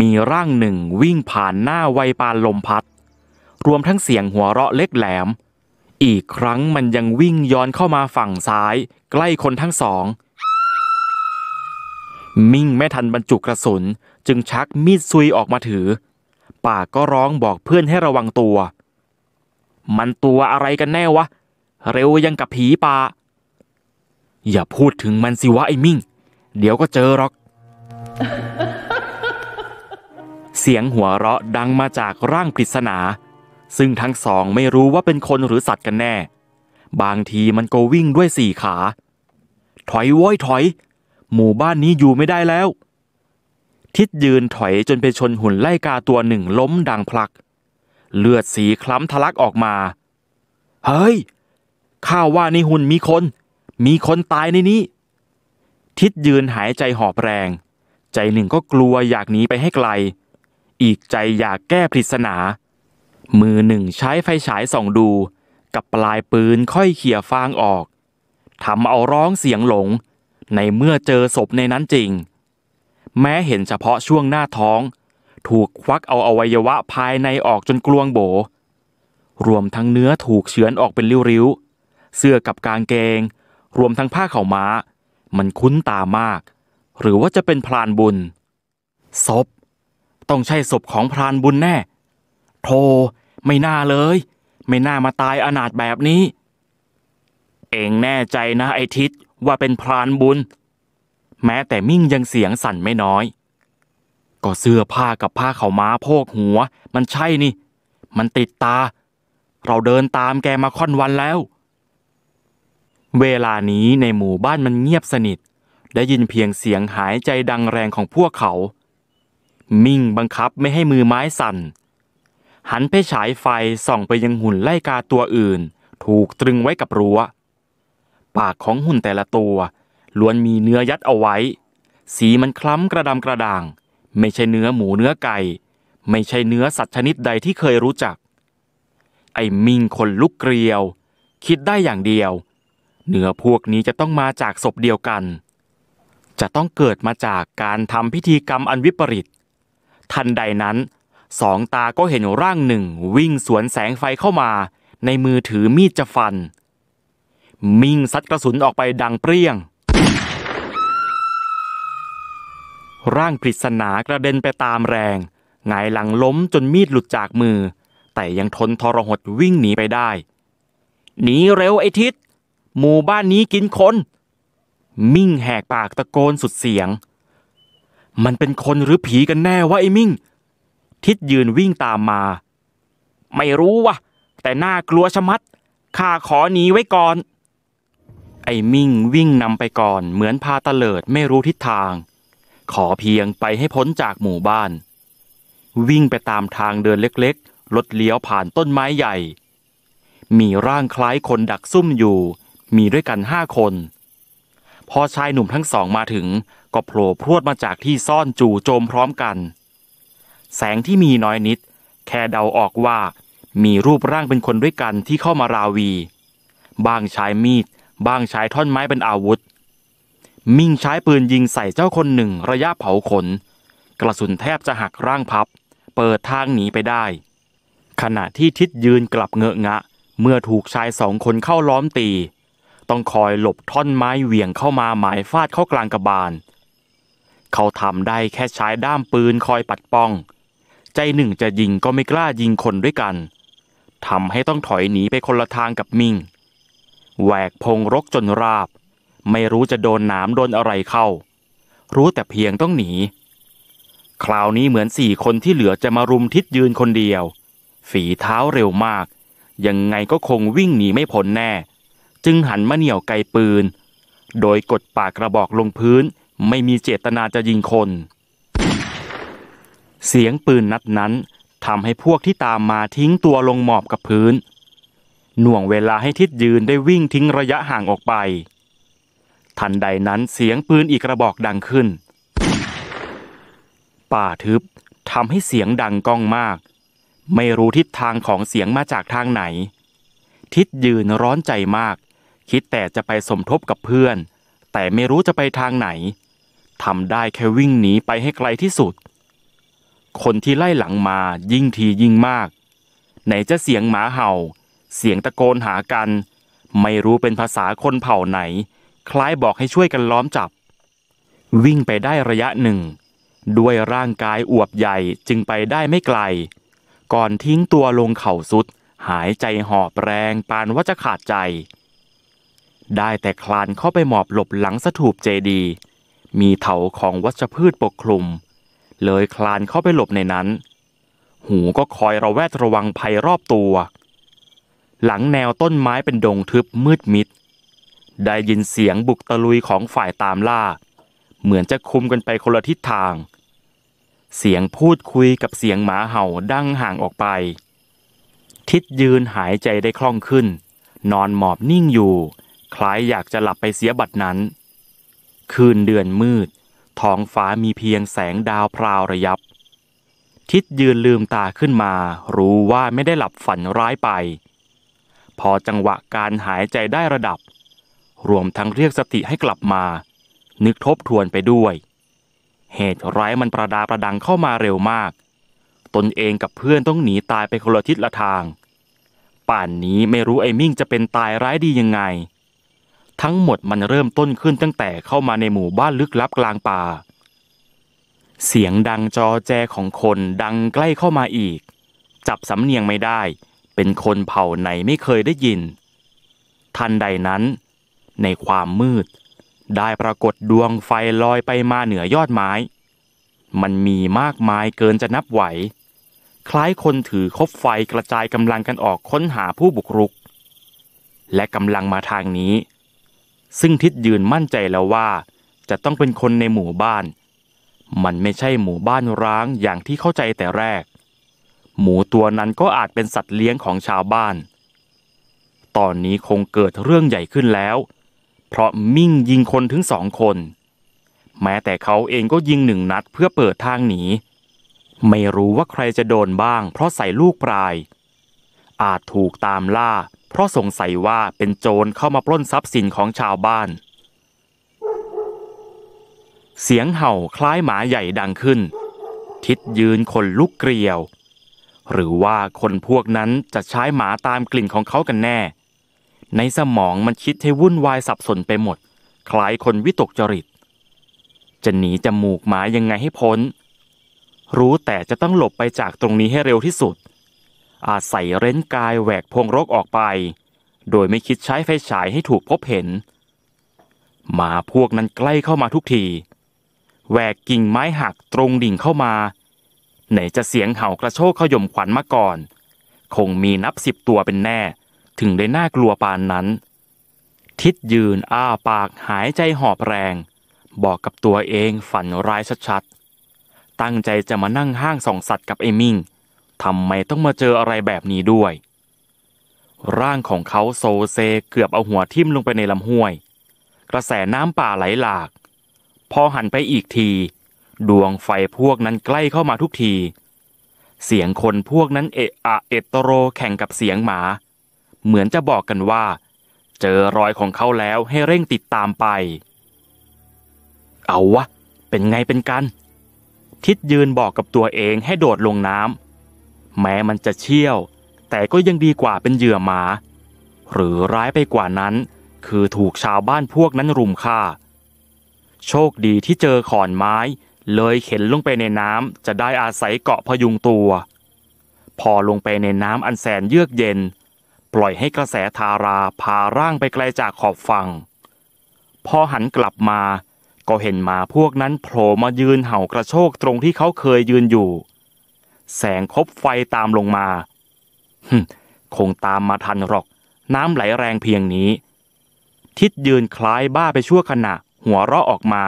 มีร่างหนึ่งวิ่งผ่านหน้าไวปานลมพัด รวมทั้งเสียงหัวเราะเล็กแหลม อีกครั้งมันยังวิ่งย้อนเข้ามาฝั่งซ้าย ใกล้คนทั้งสอง มิ่งไม่ทันบรรจุกระสุนจึงชักมีดซุยออกมาถือ ปากก็ร้องบอกเพื่อนให้ระวังตัว มันตัวอะไรกันแน่วะ เร็วยังกับผีป่า อย่าพูดถึงมันสิวะไอ้มิ่ง เดี๋ยวก็เจอหรอก เสียงหัวเราะดังมาจากร่างปริศนา ซึ่งทั้งสองไม่รู้ว่าเป็นคนหรือสัตว์กันแน่ บางทีมันก็วิ่งด้วยสี่ขา ถอยว้อย ถอย หมู่บ้านนี้อยู่ไม่ได้แล้วทิดยืนถอยจนไปชนหุ่นไล่กาตัวหนึ่งล้มดังพลัก เลือดสีคล้ำทะลักออกมา เฮ้ย ข้าว่าในหุ่นมีคน มีคนตายในนี้ ทิดยืนหายใจหอบแรง ใจหนึ่งก็กลัวอยากหนีไปให้ไกล อีกใจอยากแก้ปริศนา มือหนึ่งใช้ไฟฉายส่องดู กับปลายปืนค่อยเขี่ยฟางออก ทำเอาร้องเสียงหลง ในเมื่อเจอศพในนั้นจริงแม้เห็นเฉพาะช่วงหน้าท้อง ถูกควักเอาอวัยวะภายในออกจนกลวงโบ รวมทั้งเนื้อถูกเฉือนออกเป็นริ้วๆเสื้อกับกางเกง รวมทั้งผ้าเข่าม้ามันคุ้นตามาก หรือว่าจะเป็นพรานบุญศพต้องใช่ศพของพรานบุญแน่ โทไม่น่าเลย ไม่น่ามาตายอนาถแบบนี้ เองแน่ใจนะไอทิศว่าเป็นพรานบุญแม้แต่มิ่งยังเสียงสั่นไม่น้อย ก็เสื้อผ้ากับผ้าเขาม้าโพกหัว มันใช่นี่ มันติดตา เราเดินตามแกมาค่อนวันแล้ว เวลานี้ในหมู่บ้านมันเงียบสนิท ได้ยินเพียงเสียงหายใจดังแรงของพวกเขา มิ่งบังคับไม่ให้มือไม้สั่น หันไปฉายไฟส่องไปยังหุ่นไล่กาตัวอื่น ถูกตรึงไว้กับรัว้ว ปากของหุ่นแต่ละตัวล้วนมีเนื้อยัดเอาไว้ สีมันคล้ำกระดำกระด่าง ไม่ใช่เนื้อหมูเนื้อไก่ ไม่ใช่เนื้อสัตว์ชนิดใดที่เคยรู้จัก ไอ้มิงคนลุกเกลียว คิดได้อย่างเดียว เนื้อพวกนี้จะต้องมาจากศพเดียวกัน จะต้องเกิดมาจากการทำพิธีกรรมอันวิปริตทันใดนั้นสองตาก็เห็นร่างหนึ่ง วิ่งสวนแสงไฟเข้ามา ในมือถือมีดจะฟัน มิงซัดกระสุนออกไปดังเปรี้ยงร่างปริศนากระเด็นไปตามแรงไงยหลังล้มจนมีดหลุดจากมือ แต่ยังทนทรหดวิ่งหนีไปได้หนีเร็วไอทิศหมู่บ้านนี้กินคน มิ่งแหกปากตะโกนสุดเสียง มันเป็นคนหรือผีกันแน่วะไอ้มิ่ง ทิศยืนวิ่งตามมา ไม่รู้วะแต่น่ากลัวชะมัด ข้าขอหนีไว้ก่อน ไอ้มิ่งวิ่งนำไปก่อนเหมือนพาตะเลิดไม่รู้ทิศทางขอเพียงไปให้พ้นจากหมู่บ้าน วิ่งไปตามทางเดินเล็กๆ รถเลี้ยวผ่านต้นไม้ใหญ่ มีร่างคล้ายคนดักซุ่ม อยู่ มีด้วยกันห้าคน พอชายหนุ่มทั้งสองมาถึงก็โผล่พรวดมาจากที่ซ่อนจู่โจมพร้อมกัน แสงที่มีน้อยนิด แค่เดาออกว่า มีรูปร่างเป็นคนด้วยกันที่เข้ามาราวีบางใช้มีดบางใช้ท่อนไม้เป็นอาวุธมิ่งใช้ปืนยิงใส่เจ้าคนหนึ่งระยะเผาขนกระสุนแทบจะหักร่างพับ เปิดทางหนีไปได้ ขณะที่ทิดยืนกลับเงอะงะ เมื่อถูกชายสองคนเข้าล้อมตี ต้องคอยหลบท่อนไม้เหวี่ยงเข้ามาหมายฟาดเข้ากลางกระบาลเขาทำได้แค่ใช้ด้ามปืนคอยปัดป้อง ใจหนึ่งจะยิงก็ไม่กล้ายิงคนด้วยกันทำให้ต้องถอยหนีไปคนละทางกับมิงแหวกพงรกจนราบไม่รู้จะโดนหนามโดนอะไรเข้า รู้แต่เพียงต้องหนี คราวนี้เหมือนสี่คนที่เหลือจะมารุมทิศยืนคนเดียว ฝีเท้าเร็วมาก ยังไงก็คงวิ่งหนีไม่พ้นแน่ จึงหันมาเหนี่ยวไกปืน โดยกดปากกระบอกลงพื้น ไม่มีเจตนาจะยิงคน เสียงปืนนัดนั้นทำให้พวกที่ตามมาทิ้งตัวลงหมอบกับพื้น หน่วงเวลาให้ทิศยืนได้วิ่งทิ้งระยะห่างออกไปทันใดนั้นเสียงปืนอีกกระบอกดังขึ้น ป่าทึบทำให้เสียงดังก้องมาก ไม่รู้ทิศทางของเสียงมาจากทางไหน ทิศยืนร้อนใจมาก คิดแต่จะไปสมทบกับเพื่อน แต่ไม่รู้จะไปทางไหนทำได้แค่วิ่งหนีไปให้ไกลที่สุด คนที่ไล่หลังมายิ่งทียิ่งมาก ไหนจะเสียงหมาเห่า เสียงตะโกนหากัน ไม่รู้เป็นภาษาคนเผ่าไหนคล้ายบอกให้ช่วยกันล้อมจับ วิ่งไปได้ระยะหนึ่ง ด้วยร่างกายอวบใหญ่จึงไปได้ไม่ไกล ก่อนทิ้งตัวลงเข่าสุด หายใจหอบแรงปานว่าจะขาดใจ ได้แต่คลานเข้าไปหมอบหลบหลังสถูปเจดี มีเถาของวัชพืชปกคลุม เลยคลานเข้าไปหลบในนั้น หูก็คอยระแวดระวังภัยรอบตัว หลังแนวต้นไม้เป็นดงทึบมืดมิดได้ยินเสียงบุกตะลุยของฝ่ายตามล่า เหมือนจะคุมกันไปคนละทิศทาง เสียงพูดคุยกับเสียงหมาเห่าดังห่างออกไป ทิดยืนหายใจได้คล่องขึ้น นอนหมอบนิ่งอยู่ คล้ายอยากจะหลับไปเสียบัดนั้น คืนเดือนมืด ท้องฟ้ามีเพียงแสงดาวพราวระยับ ทิดยืนลืมตาขึ้นมา รู้ว่าไม่ได้หลับฝันร้ายไป พอจังหวะการหายใจได้ระดับรวมทั้งเรียกสติให้กลับมา นึกทบทวนไปด้วย เหตุร้ายมันประดาประดังเข้ามาเร็วมาก ตนเองกับเพื่อนต้องหนีตายไปคนละทิศละทาง ป่านนี้ไม่รู้ไอ้มิ่งจะเป็นตายร้ายดียังไง ทั้งหมดมันเริ่มต้นขึ้นตั้งแต่เข้ามาในหมู่บ้านลึกลับกลางป่า เสียงดังจอแจของคนดังใกล้เข้ามาอีก จับสำเนียงไม่ได้ เป็นคนเผ่าไหนไม่เคยได้ยิน ทันใดนั้นในความมืด ได้ปรากฏดวงไฟลอยไปมาเหนือยอดไม้ มันมีมากมายเกินจะนับไหว คล้ายคนถือคบไฟกระจายกำลังกันออกค้นหาผู้บุกรุก และกำลังมาทางนี้ ซึ่งทิดยืนมั่นใจแล้วว่าจะต้องเป็นคนในหมู่บ้าน มันไม่ใช่หมู่บ้านร้างอย่างที่เข้าใจแต่แรก หมูตัวนั้นก็อาจเป็นสัตว์เลี้ยงของชาวบ้าน ตอนนี้คงเกิดเรื่องใหญ่ขึ้นแล้วเพราะมิ่งยิงคนถึงสองคน แม้แต่เขาเองก็ยิงหนึ่งนัดเพื่อเปิดทางหนีไม่รู้ว่าใครจะโดนบ้างเพราะใส่ลูกปลาย อาจถูกตามล่า เพราะสงสัยว่าเป็นโจรเข้ามาปล้นทรัพย์สินของชาวบ้าน เสียงเห่าคล้ายหมาใหญ่ดังขึ้นทิดยืนคนลุกเกลียว หรือว่าคนพวกนั้นจะใช้หมาตามกลิ่นของเขากันแน่ในสมองมันคิดให้วุ่นวายสับสนไปหมด คล้ายคนวิตกจริต จะหนีจมูกหมายังไงให้พ้นรู้แต่จะต้องหลบไปจากตรงนี้ให้เร็วที่สุด อาศัยเร้นกาย แหวกพงรกออกไป โดยไม่คิดใช้ไฟฉายให้ถูกพบเห็น หมาพวกนั้นใกล้เข้ามาทุกทีแหวกกิ่งไม้หักตรงดิ่งเข้ามา ไหนจะเสียงเห่ากระโชกขย่มขวัญมาก่อน คงมีนับสิบตัวเป็นแน่ถึงได้น่ากลัวปานนั้น ทิดยืนอ้าปากหายใจหอบแรง บอกกับตัวเองฝันร้ายชัดๆตั้งใจจะมานั่งห้างส่องสัตว์กับเอมิง ทำไมต้องมาเจออะไรแบบนี้ด้วย ร่างของเขาโซเซเกือบเอาหัวทิ่มลงไปในลำห้วย กระแสน้ำป่าไหลหลาก พอหันไปอีกที ดวงไฟพวกนั้นใกล้เข้ามาทุกที เสียงคนพวกนั้นเอะอะเอตโรแข่งกับเสียงหมาเหมือนจะบอกกันว่าเจอรอยของเขาแล้วให้เร่งติดตามไป เอาวะเป็นไงเป็นกัน ทิดยืนบอกกับตัวเองให้โดดลงน้ำแม้มันจะเชี่ยวแต่ก็ยังดีกว่าเป็นเหยื่อหมา หรือร้ายไปกว่านั้น คือถูกชาวบ้านพวกนั้นรุมฆ่า โชคดีที่เจอขอนไม้เลยเข็นลงไปในน้ำจะได้อาศัยเกาะพยุงตัว พอลงไปในน้ำอันแสนเยือกเย็นปล่อยให้กระแสทาราพาร่างไปไกลจากขอบฝั่งพอหันกลับมา ก็เห็นหมาพวกนั้นโผล่มายืนเห่ากระโชกตรงที่เขาเคยยืนอยู่ แสงคบไฟตามลงมาคงตามมาทันหรอก น้ำไหลแรงเพียงนี้ ทิดยืนคล้ายบ้าไปชั่วขณะ หัวเราะออกมา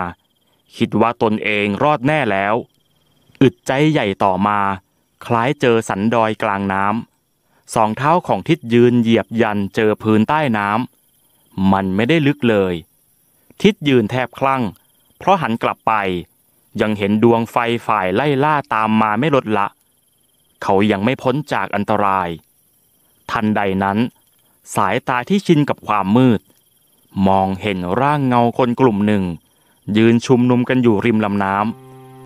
คิดว่าตนเองรอดแน่แล้ว อึดใจใหญ่ต่อมา คล้ายเจอสันดอยกลางน้ำสองเท้าของทิดยืนเหยียบยันเจอพื้นใต้น้ำมันไม่ได้ลึกเลย ทิดยืนแทบคลั่งเพราะหันกลับไปยังเห็นดวงไฟฝ่ายไล่ล่าตามมาไม่ลดละ เขายังไม่พ้นจากอันตราย ทันใดนั้น สายตาที่ชินกับความมืด มองเห็นร่างเงาคนกลุ่มหนึ่ง ยืนชุมนุมกันอยู่ริมลำน้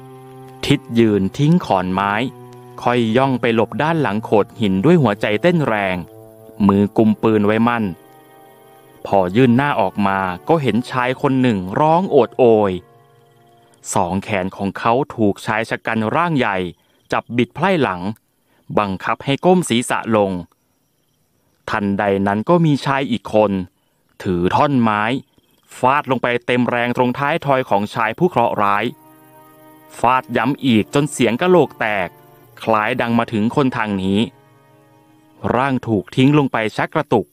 ำทิดยืนทิ้งขอนไม้ค่อยย่องไปหลบด้านหลังโขดหินด้วยหัวใจเต้นแรง มือกุมปืนไว้มั่น พอยื่นหน้าออกมาก็เห็นชายคนหนึ่งร้องโอดโอย สองแขนของเขาถูกชายชะกันร่างใหญ่ จับบิดไพล่หลัง บังคับให้ก้มศีรษะลง ทันใดนั้นก็มีชายอีกคน ถือท่อนไม้ ฟาดลงไปเต็มแรงตรงท้ายทอยของชายผู้เคราะห์ร้าย ฟาดย้ำอีกจนเสียงกะโหลกแตกคล้ายดังมาถึงคนทางนี้ ร่างถูกทิ้งลงไปชักกระตุก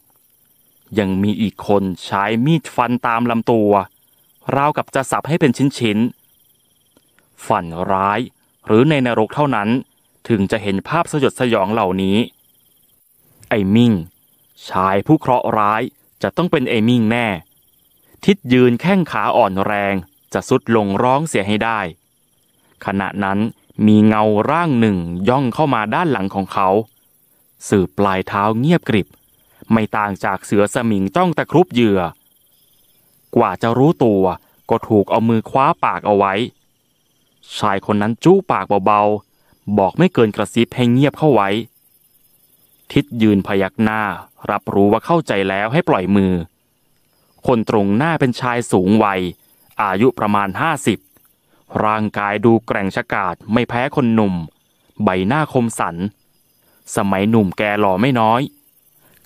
ยังมีอีกคนใช้มีดฟันตามลำตัว ราวกับจะสับให้เป็นชิ้น ๆ ฝันร้ายหรือในนรกเท่านั้นถึงจะเห็นภาพสยดสยองเหล่านี้ ไอ้มิ่ง ชายผู้เคราะห์ร้ายจะต้องเป็นไอ้มิ่งแน่ ทิดยืนแข้งขาอ่อนแรงจะสุดลงร้องเสียให้ได้ ขณะนั้นมีเงาร่างหนึ่งย่องเข้ามาด้านหลังของเขา สืบปลายเท้าเงียบกริบ ไม่ต่างจากเสือสมิงจ้องตะครุบเหยื่อ กว่าจะรู้ตัวก็ถูกเอามือคว้าปากเอาไว้ ชายคนนั้นจู้ปากเบาๆบอกไม่เกินกระซิบให้เงียบเข้าไว้ ทิดยืนพยักหน้ารับรู้ว่าเข้าใจแล้วให้ปล่อยมือ คนตรงหน้าเป็นชายสูงวัย อายุประมาณห้าสิบร่างกายดูแกร่งชะกาดไม่แพ้คนหนุ่ม ใบหน้าคมสันสมัยหนุ่มแกหล่อไม่น้อย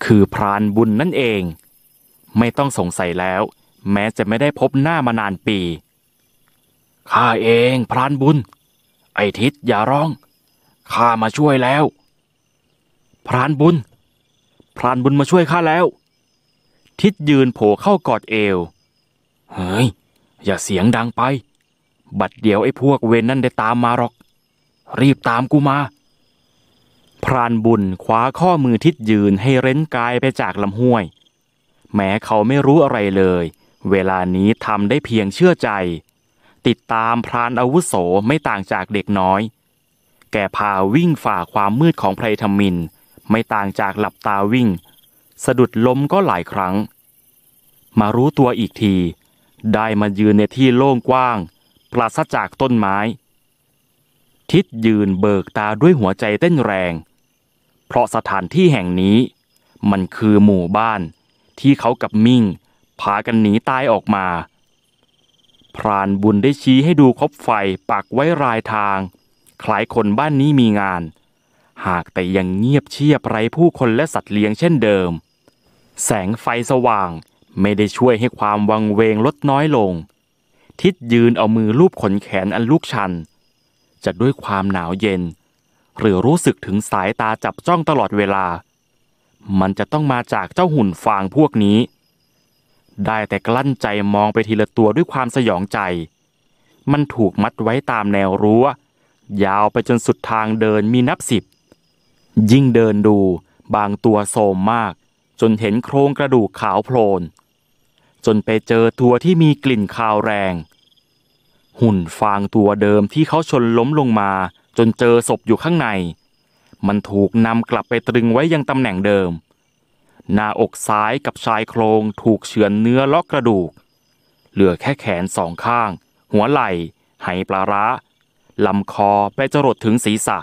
คือพรานบุญนั่นเอง ไม่ต้องสงสัยแล้ว แม้จะไม่ได้พบหน้ามานานปีข้าเองพรานบุญ ไอทิศอย่าร้อง ข้ามาช่วยแล้ว พรานบุญ พรานบุญมาช่วยข้าแล้ว ทิศยืนโผล่เข้ากอดเอว เฮ้ยอย่าเสียงดังไปบัดเดี๋ยวไอ้พวกเวนนั่นได้ตามมาหรอก รีบตามกูมา พรานบุญคว้าข้อมือทิศยืนให้เร้นกายไปจากลำห้วย แม้เขาไม่รู้อะไรเลย เวลานี้ทำได้เพียงเชื่อใจ ติดตามพรานอาวุโสไม่ต่างจากเด็กน้อย แกพาวิ่งฝ่าความมืดของไพรธมิน ไม่ต่างจากหลับตาวิ่ง สะดุดล้มก็หลายครั้ง มารู้ตัวอีกที ได้มายืนในที่โล่งกว้างปราศจากต้นไม้ ทิดยืนเบิกตาด้วยหัวใจเต้นแรง เพราะสถานที่แห่งนี้ มันคือหมู่บ้าน ที่เขากับมิ่ง พากันหนีตายออกมา พรานบุญได้ชี้ให้ดูคบไฟปักไว้รายทาง คล้ายคนบ้านนี้มีงาน หากแต่ยังเงียบเชียบไรผู้คนและสัตว์เลี้ยงเช่นเดิม แสงไฟสว่างไม่ได้ช่วยให้ความวังเวงลดน้อยลงทิศยืนเอามือลูบขนแขนอันลูกชันจะด้วยความหนาวเย็น หรือรู้สึกถึงสายตาจับจ้องตลอดเวลา มันจะต้องมาจากเจ้าหุ่นฟางพวกนี้ ได้แต่กลั้นใจมองไปทีละตัวด้วยความสยองใจ มันถูกมัดไว้ตามแนวรั้ว ยาวไปจนสุดทางเดินมีนับสิบ ยิ่งเดินดูบางตัวโสมมาก จนเห็นโครงกระดูกขาวโพลนจนไปเจอตัวที่มีกลิ่นคาวแรงหุ่นฟางตัวเดิมที่เขาชนล้มลงมาจนเจอศพอยู่ข้างใน มันถูกนำกลับไปตรึงไว้ยังตำแหน่งเดิม หน้าอกซ้ายกับชายโครงถูกเฉือนเนื้อลอกกระดูก เหลือแค่แขนสองข้าง หัวไหล่ ไหปลาร้าลำคอไปจรดถึงศีรษะ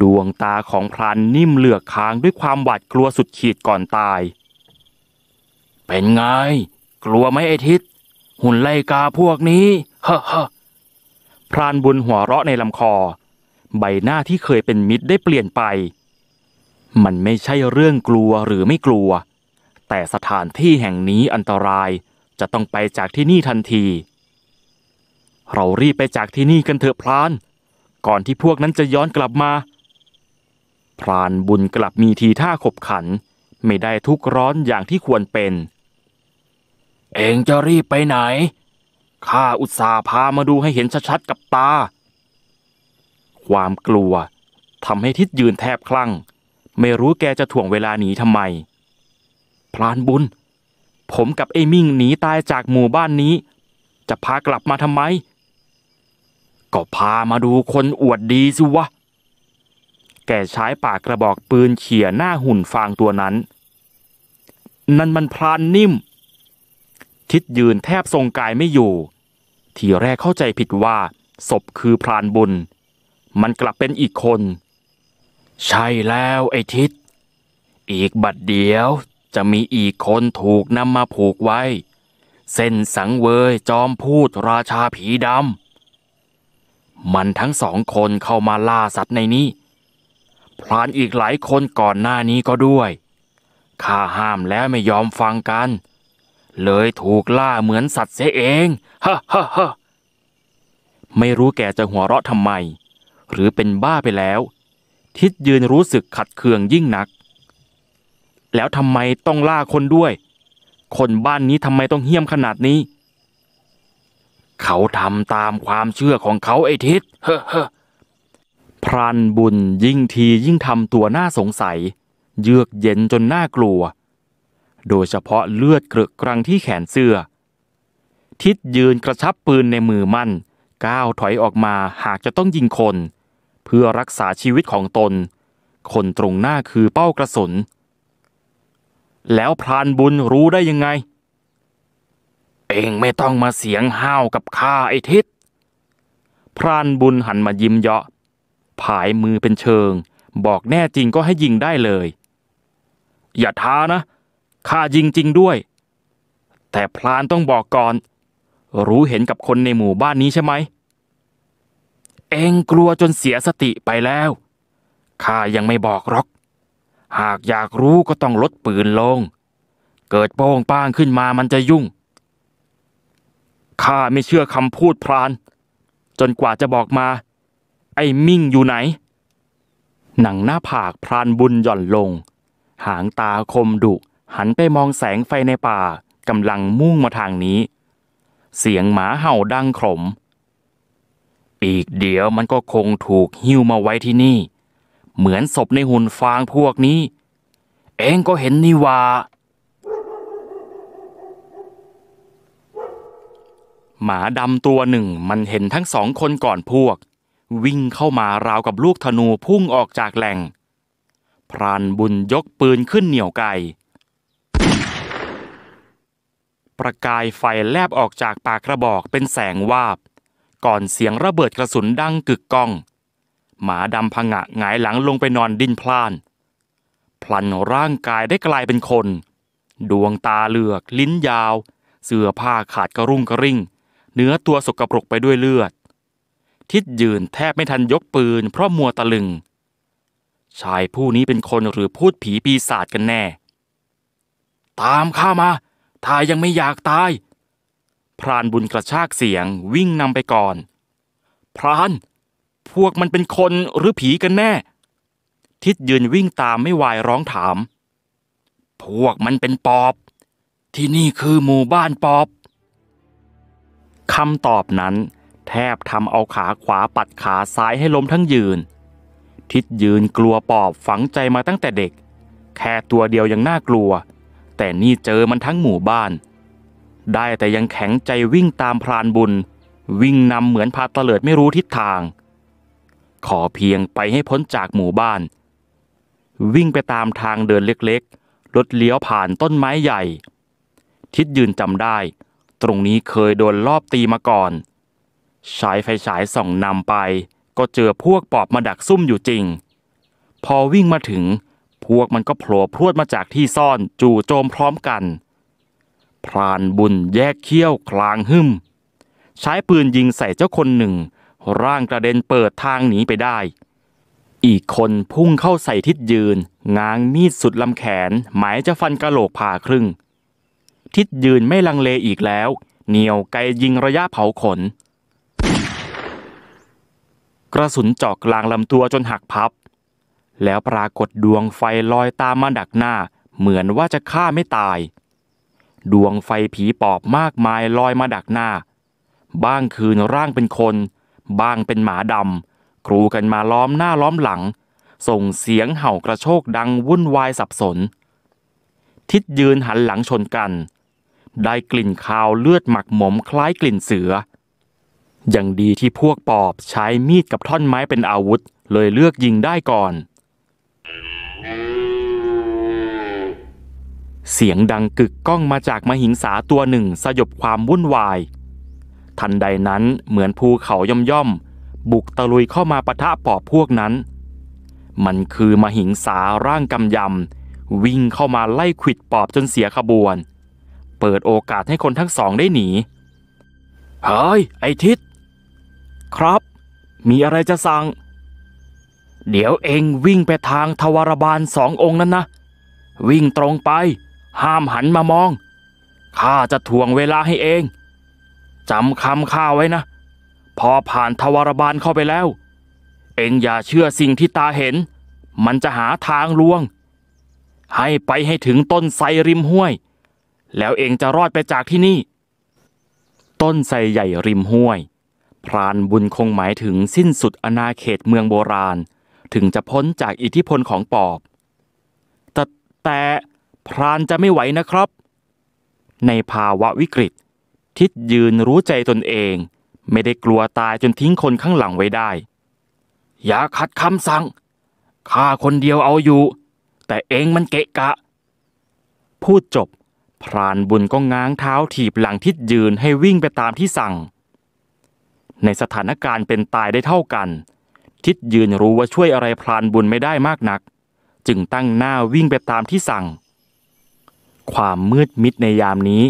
ดวงตาของพรานนิ่มเหลือกค้างด้วยความหวาดกลัวสุดขีดก่อนตาย เป็นไง กลัวไหมไอทิศหุ่นไลกาพวกนี้ฮ่าพรานบุญหัวเราะในลำคอ ใบหน้าที่เคยเป็นมิตรได้เปลี่ยนไป มันไม่ใช่เรื่องกลัวหรือไม่กลัว แต่สถานที่แห่งนี้อันตราย จะต้องไปจากที่นี่ทันที เรารีบไปจากที่นี่กันเถอะพราน ก่อนที่พวกนั้นจะย้อนกลับมา พรานบุญกลับมีทีท่าขบขัน ไม่ได้ทุกร้อนอย่างที่ควรเป็นเองจะรีบไปไหน ข้าอุตส่าห์พามาดูให้เห็นชัดๆกับตา ความกลัวทำให้ทิดยืนแทบคลั่ง ไม่รู้แกจะถ่วงเวลาหนีทำไมพรานบุญ ผมกับไอ้มิ่งหนีตายจากหมู่บ้านนี้ จะพากลับมาทำไม ก็พามาดูคนอวดดีสิวะ แกใช้ปากกระบอกปืนเขี่ยหน้าหุ่นฟางตัวนั้น นั่นมันพรานนิ่มทิศยืนแทบทรงกายไม่อยู่ ทีแรกเข้าใจผิดว่า ศพคือพรานบุญ มันกลับเป็นอีกคน ใช่แล้วไอ้ทิศอีกบัดเดียวจะมีอีกคนถูกนำมาผูกไว้ เส้นสังเวยจอมพูดราชาผีดำ มันทั้งสองคนเข้ามาล่าสัตว์ในนี้ พรานอีกหลายคนก่อนหน้านี้ก็ด้วย ข้าห้ามแล้วไม่ยอมฟังกันเลยถูกล่าเหมือนสัตว์เสียเอง ฮ่าฮ่าฮ่าไม่รู้แกจะหัวเราะทำไม หรือเป็นบ้าไปแล้ว ทิดยืนรู้สึกขัดเคืองยิ่งนัก แล้วทำไมต้องล่าคนด้วย คนบ้านนี้ทำไมต้องเหี้ยมขนาดนี้ เขาทำตามความเชื่อของเขาไอ้ทิดฮ่าพรานบุญยิ่งทียิ่งทำตัวน่าสงสัย เยือกเย็นจนน่ากลัวโดยเฉพาะเลือดเกลือกรังที่แขนเสื้อ ทิดยืนกระชับปืนในมือมั่น ก้าวถอยออกมาหากจะต้องยิงคน เพื่อรักษาชีวิตของตน คนตรงหน้าคือเป้ากระสุน แล้วพรานบุญรู้ได้ยังไง เองไม่ต้องมาเสียงห้าวกับข้าไอ้ทิดพรานบุญหันมายิ้มเยาะผายมือเป็นเชิง บอกแน่จริงก็ให้ยิงได้เลย อย่าท้านะข้ายิงจริงด้วย แต่พลานต้องบอกก่อน รู้เห็นกับคนในหมู่บ้านนี้ใช่ไหม เองกลัวจนเสียสติไปแล้ว ข้ายังไม่บอกหรอก หากอยากรู้ก็ต้องลดปืนลง เกิดโป้งป้างขึ้นมามันจะยุ่ง ข้าไม่เชื่อคำพูดพราน จนกว่าจะบอกมา ไอ้มิ่งอยู่ไหน หนังหน้าผากพรานบุญหย่อนลง หางตาคมดุหันไปมองแสงไฟในป่ากำลังมุ่งมาทางนี้ เสียงหมาเห่าดังขมอีกเดี๋ยวมันก็คงถูกหิ้วมาไว้ที่นี่ เหมือนศพในหุ่นฟางพวกนี้ เองก็เห็นนี่ว่า หมาดำตัวหนึ่งมันเห็นทั้งสองคนก่อนพวก วิ่งเข้ามาราวกับลูกธนูพุ่งออกจากแหล่ง พรานบุญยกปืนขึ้นเหนี่ยวไกลประกายไฟแลบออกจากปากกระบอกเป็นแสงวาบ ก่อนเสียงระเบิดกระสุนดังกึกก้อง หมาดำผงะหงายหลังลงไปนอนดินพลาน พลันร่างกายได้กลายเป็นคน ดวงตาเหลือกลิ้นยาว เสื้อผ้าขาดกระรุ่งกระริ่ง เนื้อตัวสกปรกไปด้วยเลือด ทิดยืนแทบไม่ทันยกปืนเพราะมัวตะลึง ชายผู้นี้เป็นคนหรือพูดผีปีศาจกันแน่ ตามข้ามาถ้ายังไม่อยากตาย พรานบุญกระชากเสียงวิ่งนำไปก่อน พราน พวกมันเป็นคนหรือผีกันแน่ ทิดยืนวิ่งตามไม่วายร้องถาม พวกมันเป็นปอบ ที่นี่คือหมู่บ้านปอบคำตอบนั้นแทบทำเอาขาขวาปัดขาซ้ายให้ล้มทั้งยืน ทิดยืนกลัวปอบฝังใจมาตั้งแต่เด็ก แค่ตัวเดียวยังน่ากลัวแต่นี่เจอมันทั้งหมู่บ้าน ได้แต่ยังแข็งใจวิ่งตามพรานบุญ วิ่งนำเหมือนพาเตลิดไม่รู้ทิศทาง ขอเพียงไปให้พ้นจากหมู่บ้าน วิ่งไปตามทางเดินเล็กๆรถเลี้ยวผ่านต้นไม้ใหญ่ ทิศยืนจำได้ ตรงนี้เคยโดนลอบตีมาก่อนฉายไฟฉายส่องนำไป ก็เจอพวกปอบมาดักซุ่มอยู่จริง พอวิ่งมาถึงวกมันก็โผล่พรวดมาจากที่ซ่อนจู่โจมพร้อมกันพรานบุญแยกเขี้ยวกลางหึ่มใช้ปืนยิงใส่เจ้าคนหนึ่ง ร่างกระเด็นเปิดทางหนีไปได้ อีกคนพุ่งเข้าใส่ทิศยืนง้างมีดสุดลำแขน หมายจะฟันกระโหลกผ่าครึ่ง ทิศยืนไม่ลังเลอีกแล้ว เหนียวไกยิงระยะเผาขน กระสุนเจาะกลางลำตัวจนหักพับแล้วปรากฏดวงไฟลอยตามมาดักหน้า เหมือนว่าจะฆ่าไม่ตาย ดวงไฟผีปอบมากมายลอยมาดักหน้า บ้างคืนร่างเป็นคน บ้างเป็นหมาดำครูกันมาล้อมหน้าล้อมหลัง ส่งเสียงเห่ากระโชกดังวุ่นวายสับสน ทิดยืนหันหลังชนกัน ได้กลิ่นคาวเลือดหมักหมมคล้ายกลิ่นเสืออย่างดีที่พวกปอบใช้มีดกับท่อนไม้เป็นอาวุธ เลยเลือกยิงได้ก่อนเสียงดังกึกก้องมาจากมหิงสาตัวหนึ่งสยบความวุ่นวาย ทันใดนั้นเหมือนภูเขาย่อมย่อม บุกตะลุยเข้ามาปะทะปอบพวกนั้น มันคือมหิงสาร่างกำยำวิ่งเข้ามาไล่ขิดปอบจนเสียขบวน เปิดโอกาสให้คนทั้งสองได้หนี เฮ้ย ไอทิศครับ มีอะไรจะสั่งเดี๋ยวเองวิ่งไปทางทวารบาลสององค์นั้นนะ วิ่งตรงไป ห้ามหันมามองข้าจะถ่วงเวลาให้เองจำคำข้าไว้นะ พอผ่านทวารบาลเข้าไปแล้ว เองอย่าเชื่อสิ่งที่ตาเห็น มันจะหาทางลวง ให้ไปให้ถึงต้นไทรริมห้วย แล้วเองจะรอดไปจากที่นี่ ต้นไทรใหญ่ริมห้วย พรานบุญคงหมายถึงสิ้นสุดอาณาเขตเมืองโบราณถึงจะพ้นจากอิทธิพลของปอบแต่แต่พรานจะไม่ไหวนะครับ ในภาวะวิกฤต ทิดยืนรู้ใจตนเอง ไม่ได้กลัวตายจนทิ้งคนข้างหลังไว้ได้ อย่าขัดคำสั่ง ข้าคนเดียวเอาอยู่ แต่เองมันเกะกะ พูดจบ พรานบุญก็ง้างเท้าถีบหลังทิดยืนให้วิ่งไปตามที่สั่ง ในสถานการณ์เป็นตายได้เท่ากันทิดยืนรู้ว่าช่วยอะไรพรานบุญไม่ได้มากนัก จึงตั้งหน้าวิ่งไปตามที่สั่ง ความมืดมิดในยามนี้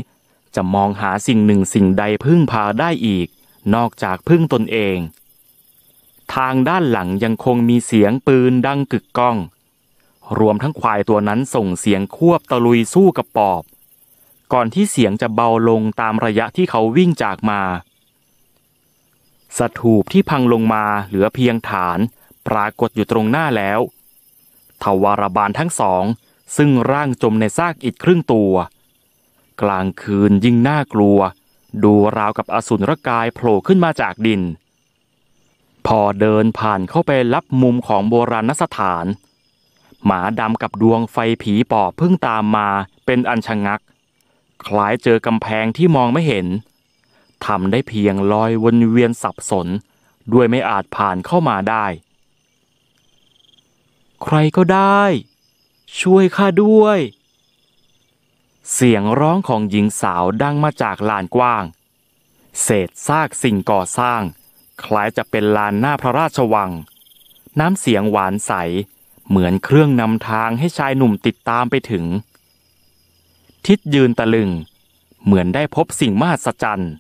จะมองหาสิ่งหนึ่งสิ่งใดพึ่งพาได้อีก นอกจากพึ่งตนเอง ทางด้านหลังยังคงมีเสียงปืนดังกึกก้อง รวมทั้งควายตัวนั้นส่งเสียงควบตะลุยสู้กับปอบ ก่อนที่เสียงจะเบาลงตามระยะที่เขาวิ่งจากมาสถูปที่พังลงมาเหลือเพียงฐาน ปรากฏอยู่ตรงหน้าแล้ว ทวารบาลทั้งสอง ซึ่งร่างจมในซากอิดครึ่งตัว กลางคืนยิ่งน่ากลัว ดูราวกับอสุรกายโผล่ขึ้นมาจากดิน พอเดินผ่านเข้าไปลับมุมของโบราณสถาน หมาดำกับดวงไฟผีปอบพึ่งตามมาเป็นอันชะงัก คล้ายเจอกำแพงที่มองไม่เห็นทำได้เพียงลอยวนเวียนสับสนด้วยไม่อาจผ่านเข้ามาได้ ใครก็ได้ ช่วยข้าด้วย เสียงร้องของหญิงสาวดังมาจากลานกว้าง เศษซากสิ่งก่อสร้างคล้ายจะเป็นลานหน้าพระราชวัง น้ำเสียงหวานใสเหมือนเครื่องนำทางให้ชายหนุ่มติดตามไปถึง ทิดยืนตะลึงเหมือนได้พบสิ่งมหัศจรรย์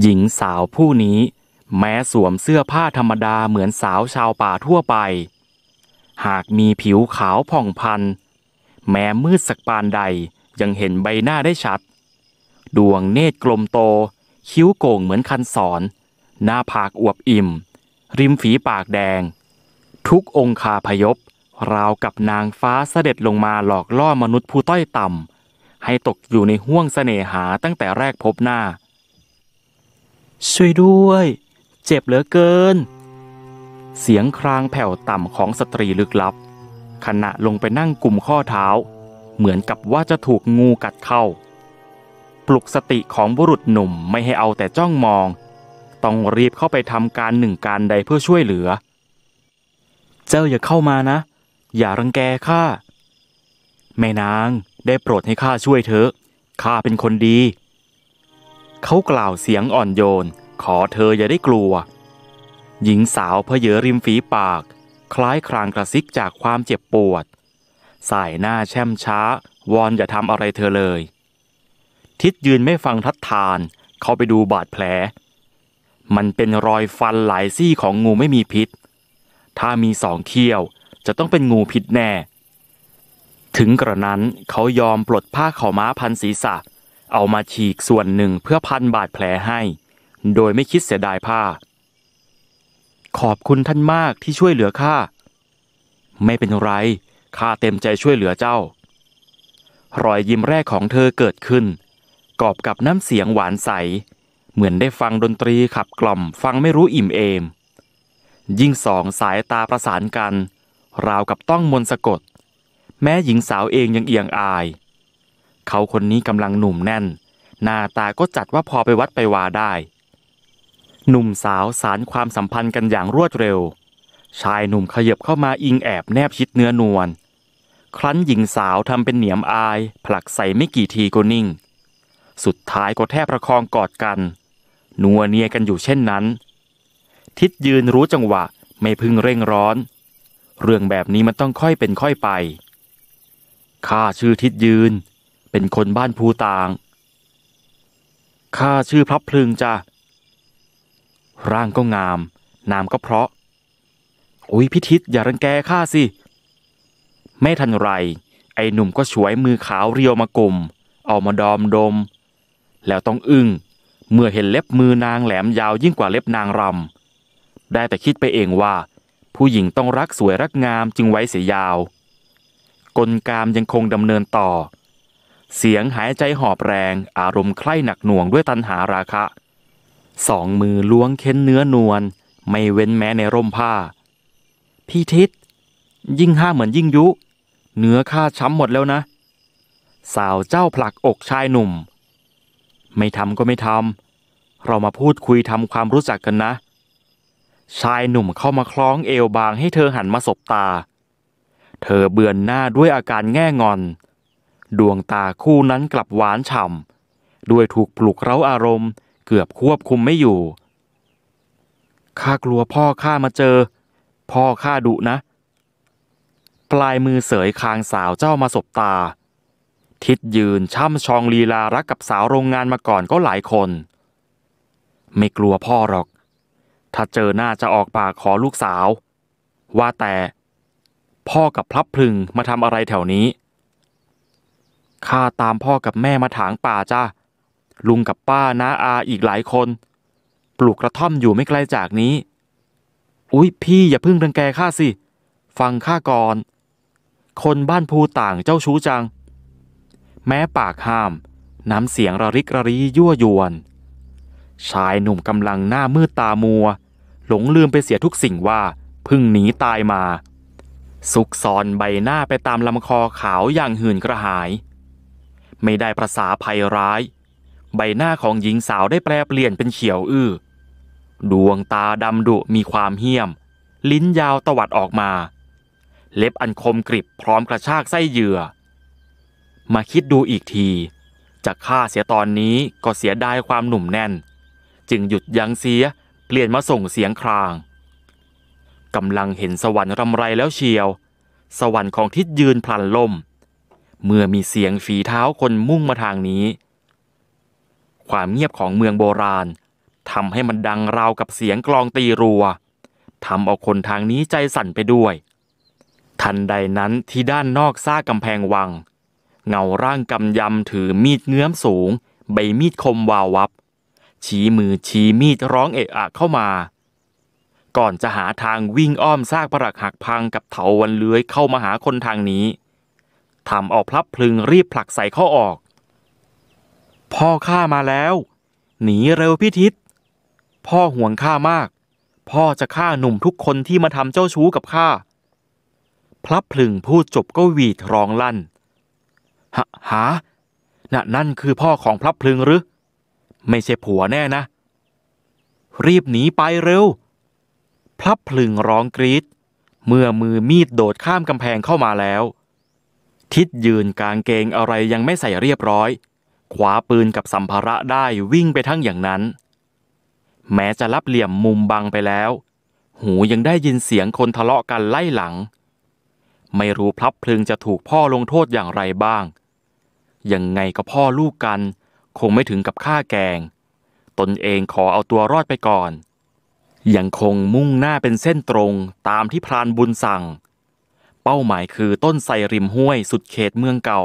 หญิงสาวผู้นี้ แม้สวมเสื้อผ้าธรรมดาเหมือนสาวชาวป่าทั่วไป หากมีผิวขาวผ่องพัน แม้มืดสักปานใดยังเห็นใบหน้าได้ชัด ดวงเนตรกลมโต คิ้วโก่งเหมือนคันศร หน้าผากอวบอิ่ม ริมฝีปากแดง ทุกองคาพยพ ราวกับนางฟ้าเสด็จลงมาหลอกล่อมนุษย์ผู้ต้อยต่ำ ให้ตกอยู่ในห้วงเสน่หาตั้งแต่แรกพบหน้าช่วยด้วย เจ็บเหลือเกิน เสียงครางแผ่วต่ำของสตรีลึกลับ ขณะลงไปนั่งกุมข้อเท้า เหมือนกับว่าจะถูกงูกัดเข้า ปลุกสติของบุรุษหนุ่มไม่ให้เอาแต่จ้องมอง ต้องรีบเข้าไปทำการหนึ่งการใดเพื่อช่วยเหลือ เจ้าอย่าเข้ามานะ อย่ารังแกข้าแม่นางได้โปรดให้ข้าช่วยเถอะข้าเป็นคนดีเขากล่าวเสียงอ่อนโยน ขอเธออย่าได้กลัว หญิงสาวเพเยอริมฝีปาก คล้ายครางกระซิกจากความเจ็บปวด สายหน้าแช่มช้า วอนอย่าทำอะไรเธอเลย ทิดยืนไม่ฟังทัดทาน เขาไปดูบาดแผล มันเป็นรอยฟันหลายซี่ของงูไม่มีพิษ ถ้ามีสองเขี้ยวจะต้องเป็นงูพิษแน่ ถึงกระนั้นเขายอมปลดผ้าข่าม้าพันศีรษะเอามาฉีกส่วนหนึ่งเพื่อพันบาดแผลให้ โดยไม่คิดเสียดายผ้า ขอบคุณท่านมากที่ช่วยเหลือข้า ไม่เป็นไร ข้าเต็มใจช่วยเหลือเจ้า รอยยิ้มแรกของเธอเกิดขึ้น กอบกับน้ำเสียงหวานใส เหมือนได้ฟังดนตรีขับกล่อมฟังไม่รู้อิ่มเอมยิ่งสองสายตาประสานกัน ราวกับต้องมนสะกด แม้หญิงสาวเองยังเอียงอายเขาคนนี้กำลังหนุ่มแน่น หน้าตาก็จัดว่าพอไปวัดไปวาได้ หนุ่มสาวสารความสัมพันธ์กันอย่างรวดเร็ว ชายหนุ่มขยับเข้ามาอิงแอบแนบชิดเนื้อนวลครั้นหญิงสาวทำเป็นเหนียมอาย ผลักใส่ไม่กี่ทีก็นิ่ง สุดท้ายก็แทบประคองกอดกันนัวเนียกันอยู่เช่นนั้น ทิดยืนรู้จังหวะไม่พึงเร่งร้อน เรื่องแบบนี้มันต้องค่อยเป็นค่อยไปข้าชื่อทิดยืนเป็นคนบ้านภูตาง ข้าชื่อพลับพลึงจ้ะร่างก็งาม นามก็เพราะ อุ้ยพิทิศอย่ารังแกข้าสิ ไม่ทันไร ไอ้หนุ่มก็ฉวยมือขาวเรียวมากลมเอามาดอมดม แล้วต้องอึง้ง เมื่อเห็นเล็บมือนางแหลมยาวยิ่งกว่าเล็บนางรำ ได้แต่คิดไปเองว่า ผู้หญิงต้องรักสวยรักงามจึงไว้เสียยาว กลกามยังคงดำเนินต่อเสียงหายใจหอบแรง อารมณ์ใคร่หนักหน่วงด้วยตันหาราคะ สอง มือล้วงเค้นเนื้อนวลไม่เว้นแม้ในร่มผ้าพี่ทิศ ยิ่งห้าเหมือนยิ่งยุ เนื้อข้าช้ำหมดแล้วนะสาวเจ้าผลักอกชายหนุ่ม ไม่ทำก็ไม่ทำเรามาพูดคุยทำความรู้จักกันนะ ชายหนุ่มเข้ามาคล้องเอวบางให้เธอหันมาสบตา เธอเบือนหน้าด้วยอาการแง่งอนดวงตาคู่นั้นกลับหวานฉ่ำด้วยถูกปลุกเร้าอารมณ์ เกือบควบคุมไม่อยู่ข้ากลัวพ่อข้ามาเจอ พ่อข้าดุนะ ปลายมือเสยคางสาวเจ้ามาสบตา ทิดยืนช่ำ ชองลีลารักกับสาวโรงงานมาก่อนก็หลายคน ไม่กลัวพ่อหรอก ถ้าเจอหน้าจะออกปากขอลูกสาว ว่าแต่ พ่อกับพลับพึงมาทำอะไรแถวนี้ข้าตามพ่อกับแม่มาถางป่าจ้าลุงกับป้าน้าอาอีกหลายคน ปลูกกระท่อมอยู่ไม่ไกลจากนี้ อุ๊ยพี่อย่าพึ่งรังแกข้าสิ ฟังข้าก่อน คนบ้านภูต่างเจ้าชู้จัง แม้ปากห้าม น้ำเสียงระริกระรียั่วยวน ชายหนุ่มกำลังหน้ามืดตามัว หลงลืมไปเสียทุกสิ่งว่าพึ่งหนีตายมา สุกซอนใบหน้าไปตามลำคอขาวอย่างหื่นกระหายไม่ได้ประสาภัยร้าย ใบหน้าของหญิงสาวได้แปลเปลี่ยนเป็นเขียวอื้อ ดวงตาดำดุมีความเหี้ยม ลิ้นยาวตวัดออกมา เล็บอันคมกริบพร้อมกระชากไส้เหยื่อ มาคิดดูอีกทีจะฆ่าเสียตอนนี้ก็เสียดายความหนุ่มแน่น จึงหยุดยั้งเสียเปลี่ยนมาส่งเสียงครางกำลังเห็นสวรรค์รำไรแล้วเชียว สวรรค์ของทิศยืนพลันล่มเมื่อมีเสียงฝีเท้าคนมุ่งมาทางนี้ ความเงียบของเมืองโบราณทำให้มันดังราวกับเสียงกลองตีรัวทำเอาคนทางนี้ใจสั่นไปด้วย ทันใดนั้นที่ด้านนอกซ่ากำแพงวัง เงาร่างกำยำถือมีดเงื้อมสูง ใบมีดคมวาววับ ชี้มือชี้มีดร้องเอะอะเข้ามา ก่อนจะหาทางวิ่งอ้อมซากปรักหักพังกับเถาวันเลื้อยเข้ามาหาคนทางนี้ทำเอาพลับพลึง รีบผลักใส่ข้อออก พ่อข้ามาแล้ว หนีเร็วพิทิศพ่อห่วงข้ามาก พ่อจะฆ่าหนุ่มทุกคนที่มาทำเจ้าชู้กับข้าพลับพลึงพูดจบก็หวีดร้องลั่นฮะหานนั่นคือพ่อของพลับพลึงหรือ ไม่ใช่ผัวแน่นะ รีบหนีไปเร็ว พลับพลึงร้องกรีด เมื่อมือมีดโดดข้ามกำแพงเข้ามาแล้วทิดยืนกางเกงอะไรยังไม่ใส่เรียบร้อยขวาปืนกับสัมภาระได้วิ่งไปทั้งอย่างนั้น แม้จะรับเหลี่ยมมุมบังไปแล้วหูยังได้ยินเสียงคนทะเลาะกันไล่หลัง ไม่รู้พลับพลึงจะถูกพ่อลงโทษอย่างไรบ้าง ยังไงก็พ่อลูกกัน คงไม่ถึงกับฆ่าแกง ตนเองขอเอาตัวรอดไปก่อน ยังคงมุ่งหน้าเป็นเส้นตรงตามที่พรานบุญสั่งเป้าหมายคือต้นไทรริมห้วยสุดเขตเมืองเก่า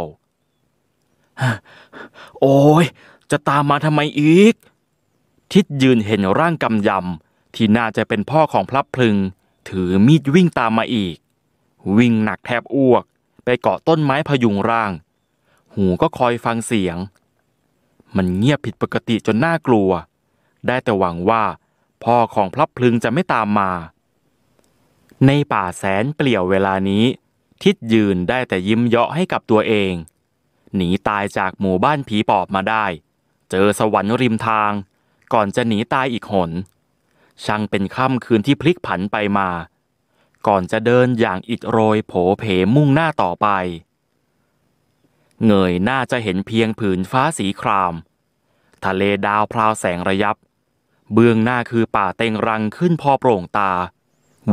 โอ้ย จะตามมาทำไมอีก ทิดยืนเห็นร่างกำยำที่น่าจะเป็นพ่อของพลับพลึง ถือมีดวิ่งตามมาอีก วิ่งหนักแทบอ้วก ไปเกาะต้นไม้พยุงร่าง หูก็คอยฟังเสียง มันเงียบผิดปกติจนน่ากลัว ได้แต่หวังว่า พ่อของพลับพลึงจะไม่ตามมาในป่าแสนเปลี่ยวเวลานี้ ทิดยืนได้แต่ยิ้มเยาะให้กับตัวเอง หนีตายจากหมู่บ้านผีปอบมาได้ เจอสวรรค์ริมทาง ก่อนจะหนีตายอีกหนช่างเป็นค่ำคืนที่พลิกผันไปมา ก่อนจะเดินอย่างอิดโรยโผเพมุ่งหน้าต่อไป เงยหน้าจะเห็นเพียงผืนฟ้าสีคราม ทะเลดาวพราวแสงระยับ เบื้องหน้าคือป่าเต็งรังขึ้นพอโปร่งตา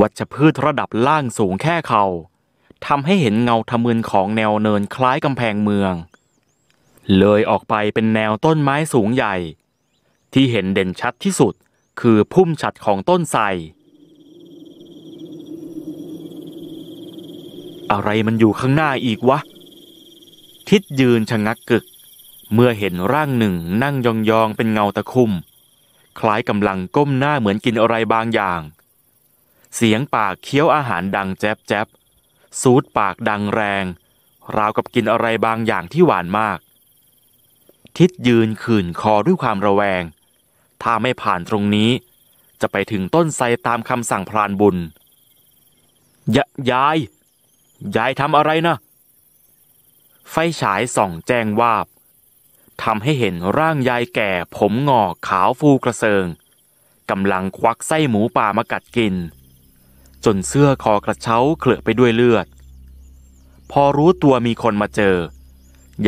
วัชพืชระดับล่างสูงแค่เขา่าทำให้เห็นเงาทะมึนของแนวเนินคล้ายกำแพงเมือง เลยออกไปเป็นแนวต้นไม้สูงใหญ่ ที่เห็นเด่นชัดที่สุดคือพุ่มฉัดของต้นไทรอะไรมันอยู่ข้างหน้าอีกวะ ทิดยืนชะงักกึก เมื่อเห็นร่างหนึ่งนั่งยองๆเป็นเงาตะคุ่ม คล้ายกำลังก้มหน้าเหมือนกินอะไรบางอย่างเสียงปากเคี้ยวอาหารดังแจ๊บแจ๊บซูดปากดังแรง ราวกับกินอะไรบางอย่างที่หวานมาก ทิดยืนขื่นคอด้วยความระแวง ถ้าไม่ผ่านตรงนี้ จะไปถึงต้นไทรตามคำสั่งพรานบุญยยาย ยายทำอะไรนะ ไฟฉายส่องแจ้งวาบ ทำให้เห็นร่างยายแก่ ผมงอกขาวฟูกระเซิง กำลังควักไส้หมูป่ามากัดกินจนเสื้อคอกระเช้าเคลือะไปด้วยเลือด พอรู้ตัวมีคนมาเจอ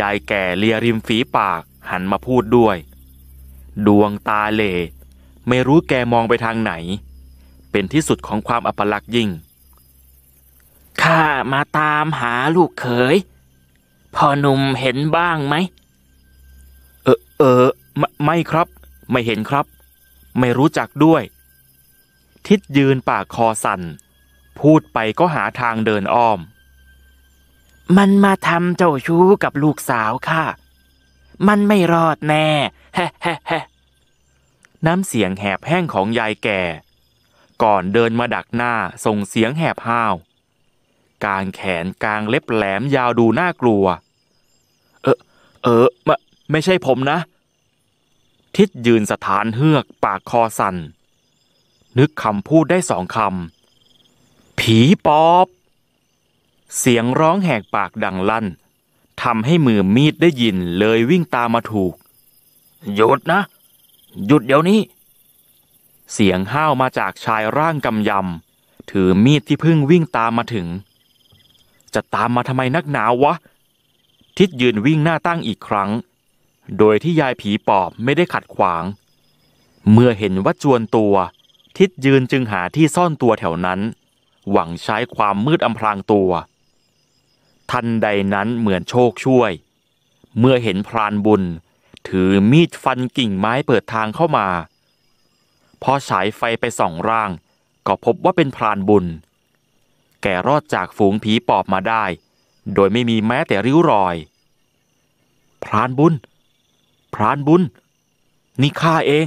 ยายแก่เลียริมฝีปากหันมาพูดด้วย ดวงตาเล ไม่รู้แกมองไปทางไหน เป็นที่สุดของความอัปลักษ์ยิ่งข้ามาตามหาลูกเขยพ่อหนุ่มเห็นบ้างไหมเออเออไมไม่ครับ ไม่เห็นครับ ไม่รู้จักด้วย ทิดยืนปากคอสั่นพูดไปก็หาทางเดินอ้อม มันมาทำเจ้าชู้กับลูกสาวค่ะ มันไม่รอดแน่แฮแฮฮน้ำเสียงแหบแห้งของยายแก่ ก่อนเดินมาดักหน้าส่งเสียงแหบห้าว กางแขนกางเล็บแหลมยาวดูน่ากลัว เออ เออมไม่ใช่ผมนะ ทิดยืนสถานเฮือกปากคอสัน่น นึกคำพูดได้สองคำผีปอบ เสียงร้องแหกปากดังลั่นทำให้มือมีดได้ยินเลยวิ่งตามมาถูก หยุดนะ หยุดเดี๋ยวนี้ เสียงห้าวมาจากชายร่างกำยำ ถือมีดที่เพิ่งวิ่งตามมาถึง จะตามมาทำไมนักหนาวะ ทิดยืนวิ่งหน้าตั้งอีกครั้ง โดยที่ยายผีปอบไม่ได้ขัดขวาง เมื่อเห็นว่าจวนตัว ทิดยืนจึงหาที่ซ่อนตัวแถวนั้นหวังใช้ความมืดอำพรางตัว ทันใดนั้นเหมือนโชคช่วย เมื่อเห็นพรานบุญ ถือมีดฟันกิ่งไม้เปิดทางเข้ามา พอฉายไฟไปส่องร่าง ก็พบว่าเป็นพรานบุญ แกรอดจากฝูงผีปอบมาได้ โดยไม่มีแม้แต่ริ้วรอย พรานบุญพรานบุญนี่ข้าเอง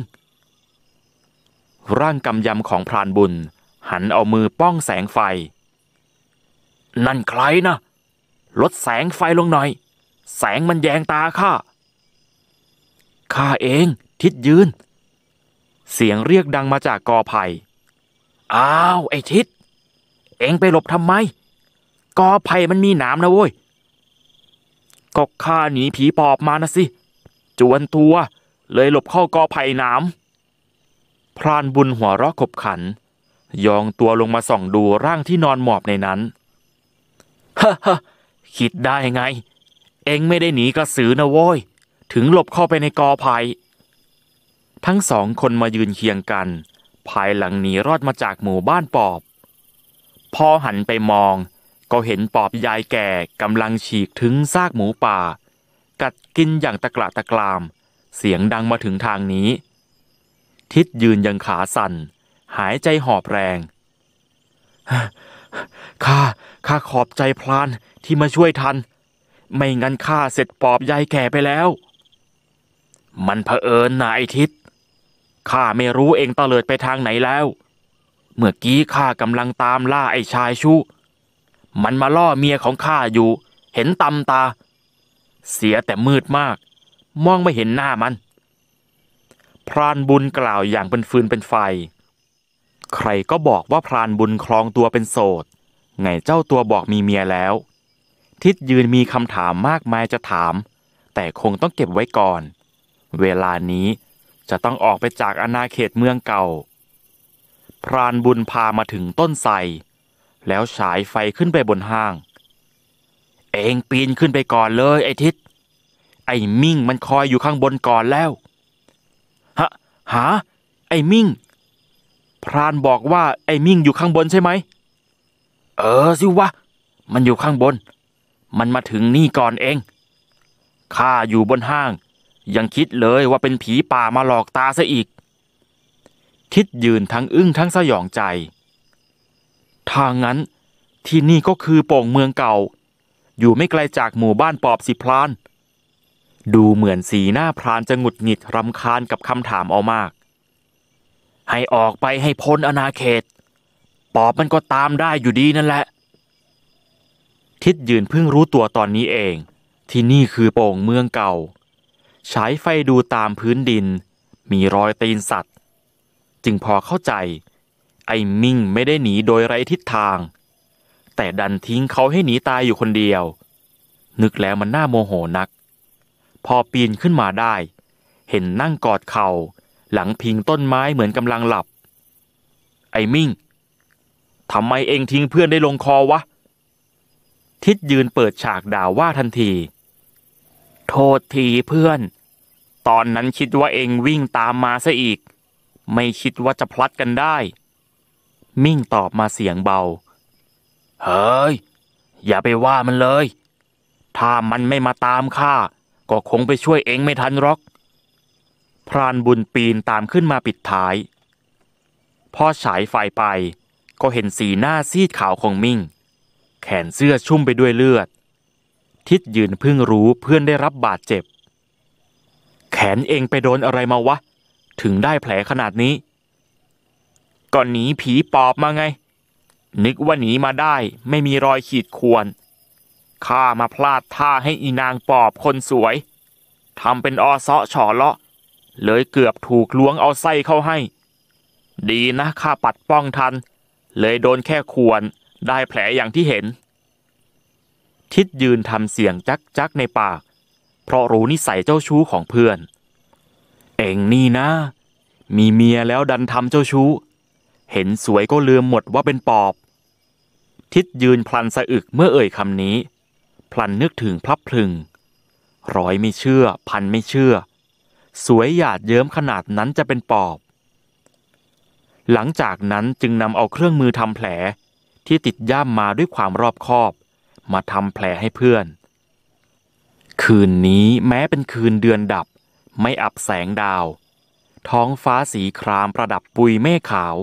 ร่างกำยำของพรานบุญหันเอามือป้องแสงไฟ นั่นใครนะ ลดแสงไฟลงหน่อย แสงมันแยงตาข้า ข้าเอง ทิดยืน เสียงเรียกดังมาจากกอไผ่ อ้าว ไอ้ทิดเองไปหลบทำไม กอไผ่มันมีหนามนะโว้ย ก็ข้าหนีผีปอบมานะสิ จวนตัวเลยหลบเข้ากอไผ่หนามพรานบุญหัวเราะขบขันยองตัวลงมาส่องดูร่างที่นอนหมอบในนั้นฮ่าฮคิดได้ไง เองไม่ได้หนีกระสือนะโว้ย ถึงหลบเข้าไปในกอไผ่ ทั้งสองคนมายืนเคียงกัน ภายหลังหนีรอดมาจากหมู่บ้านปอบ พอหันไปมอง ก็เห็นปอบยายแก่กำลังฉีกถึงซากหมูป่า กัดกินอย่างตะกละตะกราม เสียงดังมาถึงทางนี้ ทิดยืนยังขาสั่นหายใจหอบแรง ข้า ข้าขอบใจพลานที่มาช่วยทัน ไม่งั้นข้าเสร็จปอบยายแก่ไปแล้ว มันเผอิญนายทิศ ข้าไม่รู้เองตะเลิดไปทางไหนแล้ว เมื่อกี้ข้ากำลังตามล่าไอ้ชายชู้มันมาล่อเมียของข้าอยู่ เห็นตำตา เสียแต่มืดมาก มองไม่เห็นหน้ามัน พรานบุญกล่าวอย่างเป็นฟืนเป็นไฟใครก็บอกว่าพรานบุญคลองตัวเป็นโสดไงเจ้าตัวบอกมีเมียแล้ว ทิดยืนมีคำถามมากมายจะถาม แต่คงต้องเก็บไว้ก่อน เวลานี้จะต้องออกไปจากอาณาเขตเมืองเก่า พรานบุญพามาถึงต้นไทรแล้วฉายไฟขึ้นไปบนห้าง เองปีนขึ้นไปก่อนเลย ไอ้ทิศไอ้มิ่งมันคอยอยู่ข้างบนก่อนแล้วฮะหาไอ้มิ่งพรานบอกว่าไอ้มิ่งอยู่ข้างบนใช่ไหม เออสิวะ มันอยู่ข้างบน มันมาถึงนี่ก่อนเองข้าอยู่บนห้าง ยังคิดเลยว่าเป็นผีป่ามาหลอกตาซะอีกทิดยืนทั้งอึ้งทั้งสยองใจ ทางนั้นที่นี่ก็คือโป่งเมืองเก่า อยู่ไม่ไกลจากหมู่บ้านปอบสิพราน ดูเหมือนสีหน้าพรานจะหงุดหงิด รำคาญกับคำถามเอามากให้ออกไปให้พ้นอนาเขต ปอบมันก็ตามได้อยู่ดีนั่นแหละ ทิดยืนเพิ่งรู้ตัวตอนนี้เอง ที่นี่คือโป่งเมืองเก่าฉายไฟดูตามพื้นดิน มีรอยตีนสัตว์ จึงพอเข้าใจ ไอ้มิ่งไม่ได้หนีโดยไร้ทิศทาง แต่ดันทิ้งเขาให้หนีตายอยู่คนเดียว นึกแล้วมันน่าโมโหนัก พอปีนขึ้นมาได้ เห็นนั่งกอดเขา่าหลังพิงต้นไม้เหมือนกำลังหลับ ไอ้มิ่งทำไมเองทิ้งเพื่อนได้ลงคอวะ ทิดยืนเปิดฉากด่าว่าทันที โทษทีเพื่อน ตอนนั้นคิดว่าเองวิ่งตามมาซะอีก ไม่คิดว่าจะพลัดกันได้ มิ่งตอบมาเสียงเบา เฮ้ย อย่าไปว่ามันเลยถ้ามันไม่มาตามข้าก็คงไปช่วยเองไม่ทันหรอกพรานบุญปีนตามขึ้นมาปิดท้าย พ่อฉายไฟไป ก็เห็นสีหน้าซีดขาวของมิ่ง แขนเสื้อชุ่มไปด้วยเลือด ทิดยืนเพิ่งรู้เพื่อนได้รับบาดเจ็บ แขนเองไปโดนอะไรมาวะ ถึงได้แผลขนาดนี้ ก่อนหนีผีปอบมาไง นึกว่าหนีมาได้ไม่มีรอยขีดข่วนข้ามาพลาดท่าให้อีนางปอบคนสวยทำเป็นอ้อเซาะฉอเลาะเลยเกือบถูกล้วงเอาไส้เข้าให้ ดีนะข้าปัดป้องทัน เลยโดนแค่ควรได้แผลอย่างที่เห็น ทิดยืนทำเสียงจักจักในปาก เพราะรู้นิสัยเจ้าชู้ของเพื่อน เองนี่นะ มีเมียแล้วดันทำเจ้าชู้ เห็นสวยก็ลืมหมดว่าเป็นปอบ ทิดยืนพลันสะอึกเมื่อเอ่ยคำนี้ พลันนึกถึงพลับพลึง ร้อยไม่เชื่อ พันไม่เชื่อสวยหยาดเยิ้มขนาดนั้นจะเป็นปอบ หลังจากนั้นจึงนำเอาเครื่องมือทำแผลที่ติดย่ามมาด้วยความรอบคอบ มาทำแผลให้เพื่อน คืนนี้แม้เป็นคืนเดือนดับ ไม่อับแสงดาว ท้องฟ้าสีครามประดับปุยเมฆขาว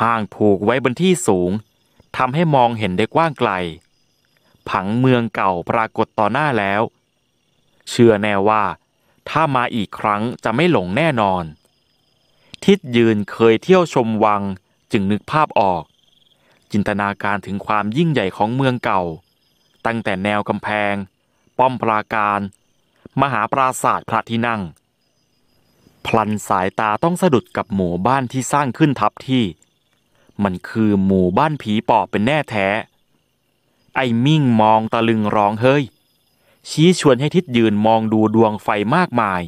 ห่างผูกไว้บนที่สูงทำให้มองเห็นได้กว้างไกล ผังเมืองเก่าปรากฏต่อหน้าแล้ว เชื่อแน่ว่าถ้ามาอีกครั้งจะไม่หลงแน่นอน ทิดยืนเคยเที่ยวชมวังจึงนึกภาพออก จินตนาการถึงความยิ่งใหญ่ของเมืองเก่า ตั้งแต่แนวกำแพง ป้อมปราการ มหาปราศาสตร์พระที่นั่ง พลันสายตาต้องสะดุดกับหมู่บ้านที่สร้างขึ้นทับที่ มันคือหมู่บ้านผีปอบเป็นแน่แท้ ไอ้มิ่งมองตะลึงร้องเฮ้ยชี้ชวนให้ทิดยืนมองดูดวงไฟมากมาย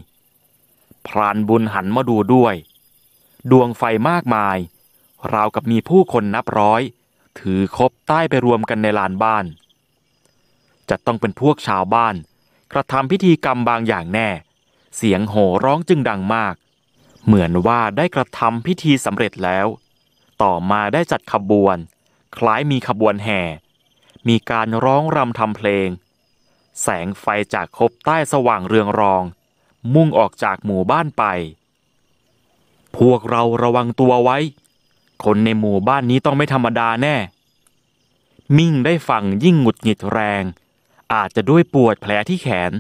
พรานบุญหันมาดูด้วย ดวงไฟมากมาย ราวกับมีผู้คนนับร้อย ถือคบใต้ไปรวมกันในลานบ้าน จะต้องเป็นพวกชาวบ้าน กระทำพิธีกรรมบางอย่างแน่ เสียงโห่ร้องจึงดังมาก เหมือนว่าได้กระทำพิธีสำเร็จแล้ว ต่อมาได้จัดขบวน คล้ายมีขบวนแห่ มีการร้องรำทำเพลงแสงไฟจากคบใต้สว่างเรืองรอง มุ่งออกจากหมู่บ้านไป พวกเราระวังตัวไว้ คนในหมู่บ้านนี้ต้องไม่ธรรมดาแน่ มิ่งได้ฟังยิ่งหงุดหงิดแรง อาจจะด้วยปวดแผลที่แขน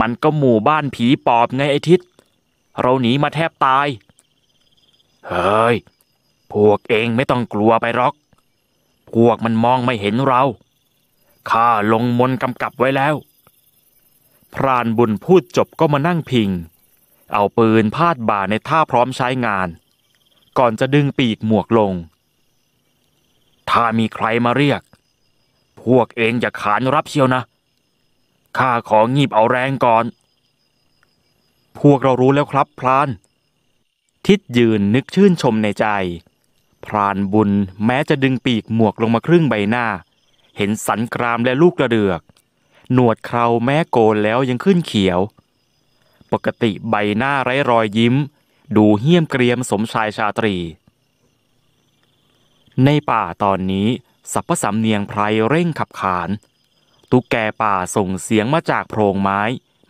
มันก็หมู่บ้านผีปอบไงไอทิศเราหนีมาแทบตายเฮ้ย พวกเองไม่ต้องกลัวไปหรอก พวกมันมองไม่เห็นเราข้าลงมนกำกับไว้แล้ว พรานบุญพูดจบก็มานั่งพิง เอาปืนพาดบ่าในท่าพร้อมใช้งาน ก่อนจะดึงปีกหมวกลง ถ้ามีใครมาเรียก พวกเองอย่าขานรับเชียวนะข้าของีบเอาแรงก่อน พวกเรารู้แล้วครับ พราน ทิดยืนนึกชื่นชมในใจ พรานบุญแม้จะดึงปีกหมวกลงมาครึ่งใบหน้าเห็นสันกรามและลูกกระเดือก หนวดเคราแม้โกนแล้วยังขึ้นเขียว ปกติใบหน้าไร้รอยยิ้ม ดูเหี้ยมเกรียมสมชายชาตรี ในป่าตอนนี้สัพพสำเนียงไพรเร่งขับขาน ตุ๊กแกป่าส่งเสียงมาจากโพรงไม้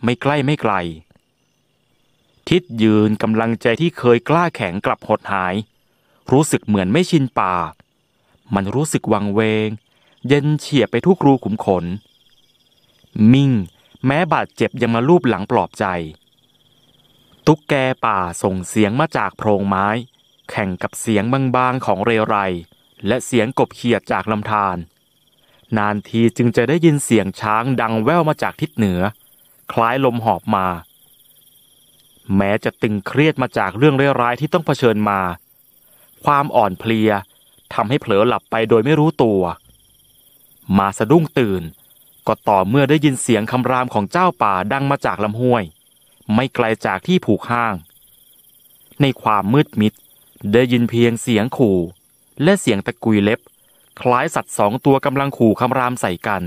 ไม่ใกล้ไม่ไกล ทิดยืนกำลังใจที่เคยกล้าแข็งกลับหดหาย รู้สึกเหมือนไม่ชินป่า มันรู้สึกวังเวงเย็นเฉียบไปทุกรูขุมขน มิ่งแม้บาดเจ็บยังมาลูบหลังปลอบใจ ตุ๊กแกป่าส่งเสียงมาจากโพรงไม้ แข่งกับเสียงบางๆของเรไรและเสียงกบเขียดจากลำธาร นานทีจึงจะได้ยินเสียงช้างดังแว่วมาจากทิศเหนือ คล้ายลมหอบมา แม้จะตึงเครียดมาจากเรื่องร้ายๆ ที่ต้องเผชิญมา ความอ่อนเพลียทำให้เผลอหลับไปโดยไม่รู้ตัวมาสะดุ้งตื่นก็ต่อเมื่อได้ยินเสียงคำรามของเจ้าป่าดังมาจากลำห้วย ไม่ไกลจากที่ผูกห้าง ในความมืดมิดได้ยินเพียงเสียงขู่ และเสียงตะกุยเล็บ คล้ายสัตว์สองตัวกำลังขู่คำรามใส่กัน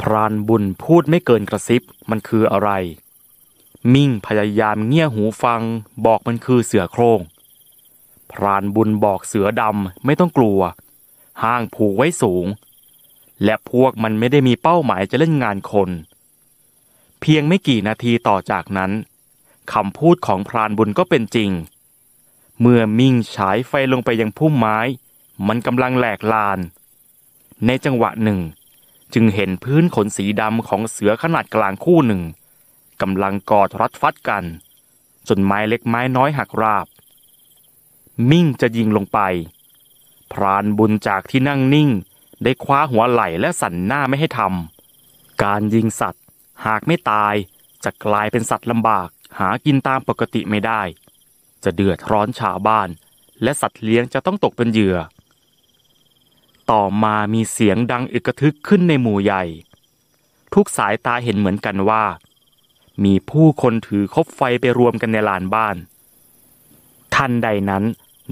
พรานบุญพูดไม่เกินกระซิบมันคืออะไร มิ่งพยายามเงี่ยหูฟังบอกมันคือเสือโครงงพรานบุญบอกเสือดำไม่ต้องกลัว ห้างผูกไว้สูงและพวกมันไม่ได้มีเป้าหมายจะเล่นงานคน เพียงไม่กี่นาทีต่อจากนั้นคำพูดของพรานบุญก็เป็นจริง เมื่อมิ่งฉายไฟลงไปยังพุ่มไม้ มันกำลังแหลกลาน ในจังหวะหนึ่ง จึงเห็นพื้นขนสีดำของเสือขนาดกลางคู่หนึ่งกำลังกอดรัดฟัดกัน จนไม้เล็กไม้น้อยหักราบ มิ่งจะยิงลงไป พรานบุญจากที่นั่งนิ่งได้คว้าหัวไหล่และสั่นหน้าไม่ให้ทำ การยิงสัตว์ หากไม่ตายจะกลายเป็นสัตว์ลำบากหากินตามปกติไม่ได้ จะเดือดร้อนชาวบ้าน และสัตว์เลี้ยงจะต้องตกเป็นเหยื่อต่อมามีเสียงดังอึกทึกขึ้นในหมู่ใหญ่ ทุกสายตาเห็นเหมือนกันว่า มีผู้คนถือคบไฟไปรวมกันในลานบ้านทันใดนั้น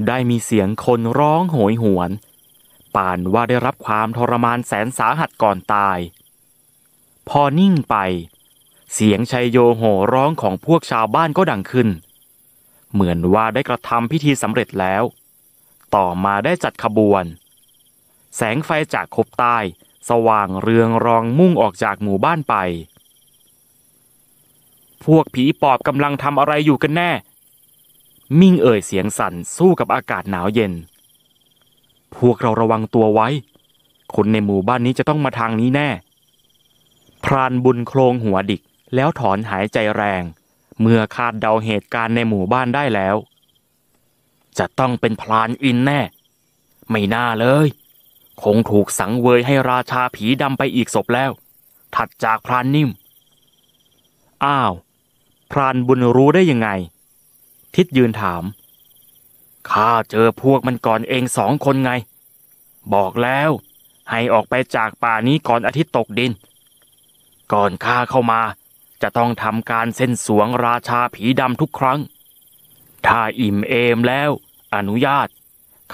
ได้มีเสียงคนร้องโหยหวนปานว่าได้รับความทรมานแสนสาหัสก่อนตาย พอนิ่งไป เสียง ชัยโยโห่ร้องของพวกชาวบ้านก็ดังขึ้น เหมือนว่าได้กระทำพิธีสำเร็จแล้ว ต่อมาได้จัดขบวน แสงไฟจากคบใต้สว่างเรืองรองมุ่งออกจากหมู่บ้านไป พวกผีปอบกำลังทำอะไรอยู่กันแน่ มิ่งเอ่ยเสียงสั่นสู้กับอากาศหนาวเย็นพวกเราระวังตัวไว้ คนในหมู่บ้านนี้จะต้องมาทางนี้แน่ พรานบุญโครงหัวดิกแล้วถอนหายใจแรง เมื่อคาดเดาเหตุการณ์ในหมู่บ้านได้แล้ว จะต้องเป็นพรานอินแน่ ไม่น่าเลย คงถูกสังเวยให้ราชาผีดำไปอีกศพแล้ว ถัดจากพรานนิ่ม อ้าวพรานบุญรู้ได้ยังไง ทิดยืนถามข้าเจอพวกมันก่อนเองสองคนไง บอกแล้วให้ออกไปจากป่านี้ก่อนอาทิตย์ตกดิน ก่อนข้าเข้ามาจะต้องทำการเส้นสวงราชาผีดำทุกครั้ง ถ้าอิ่มเอมแล้วอนุญาต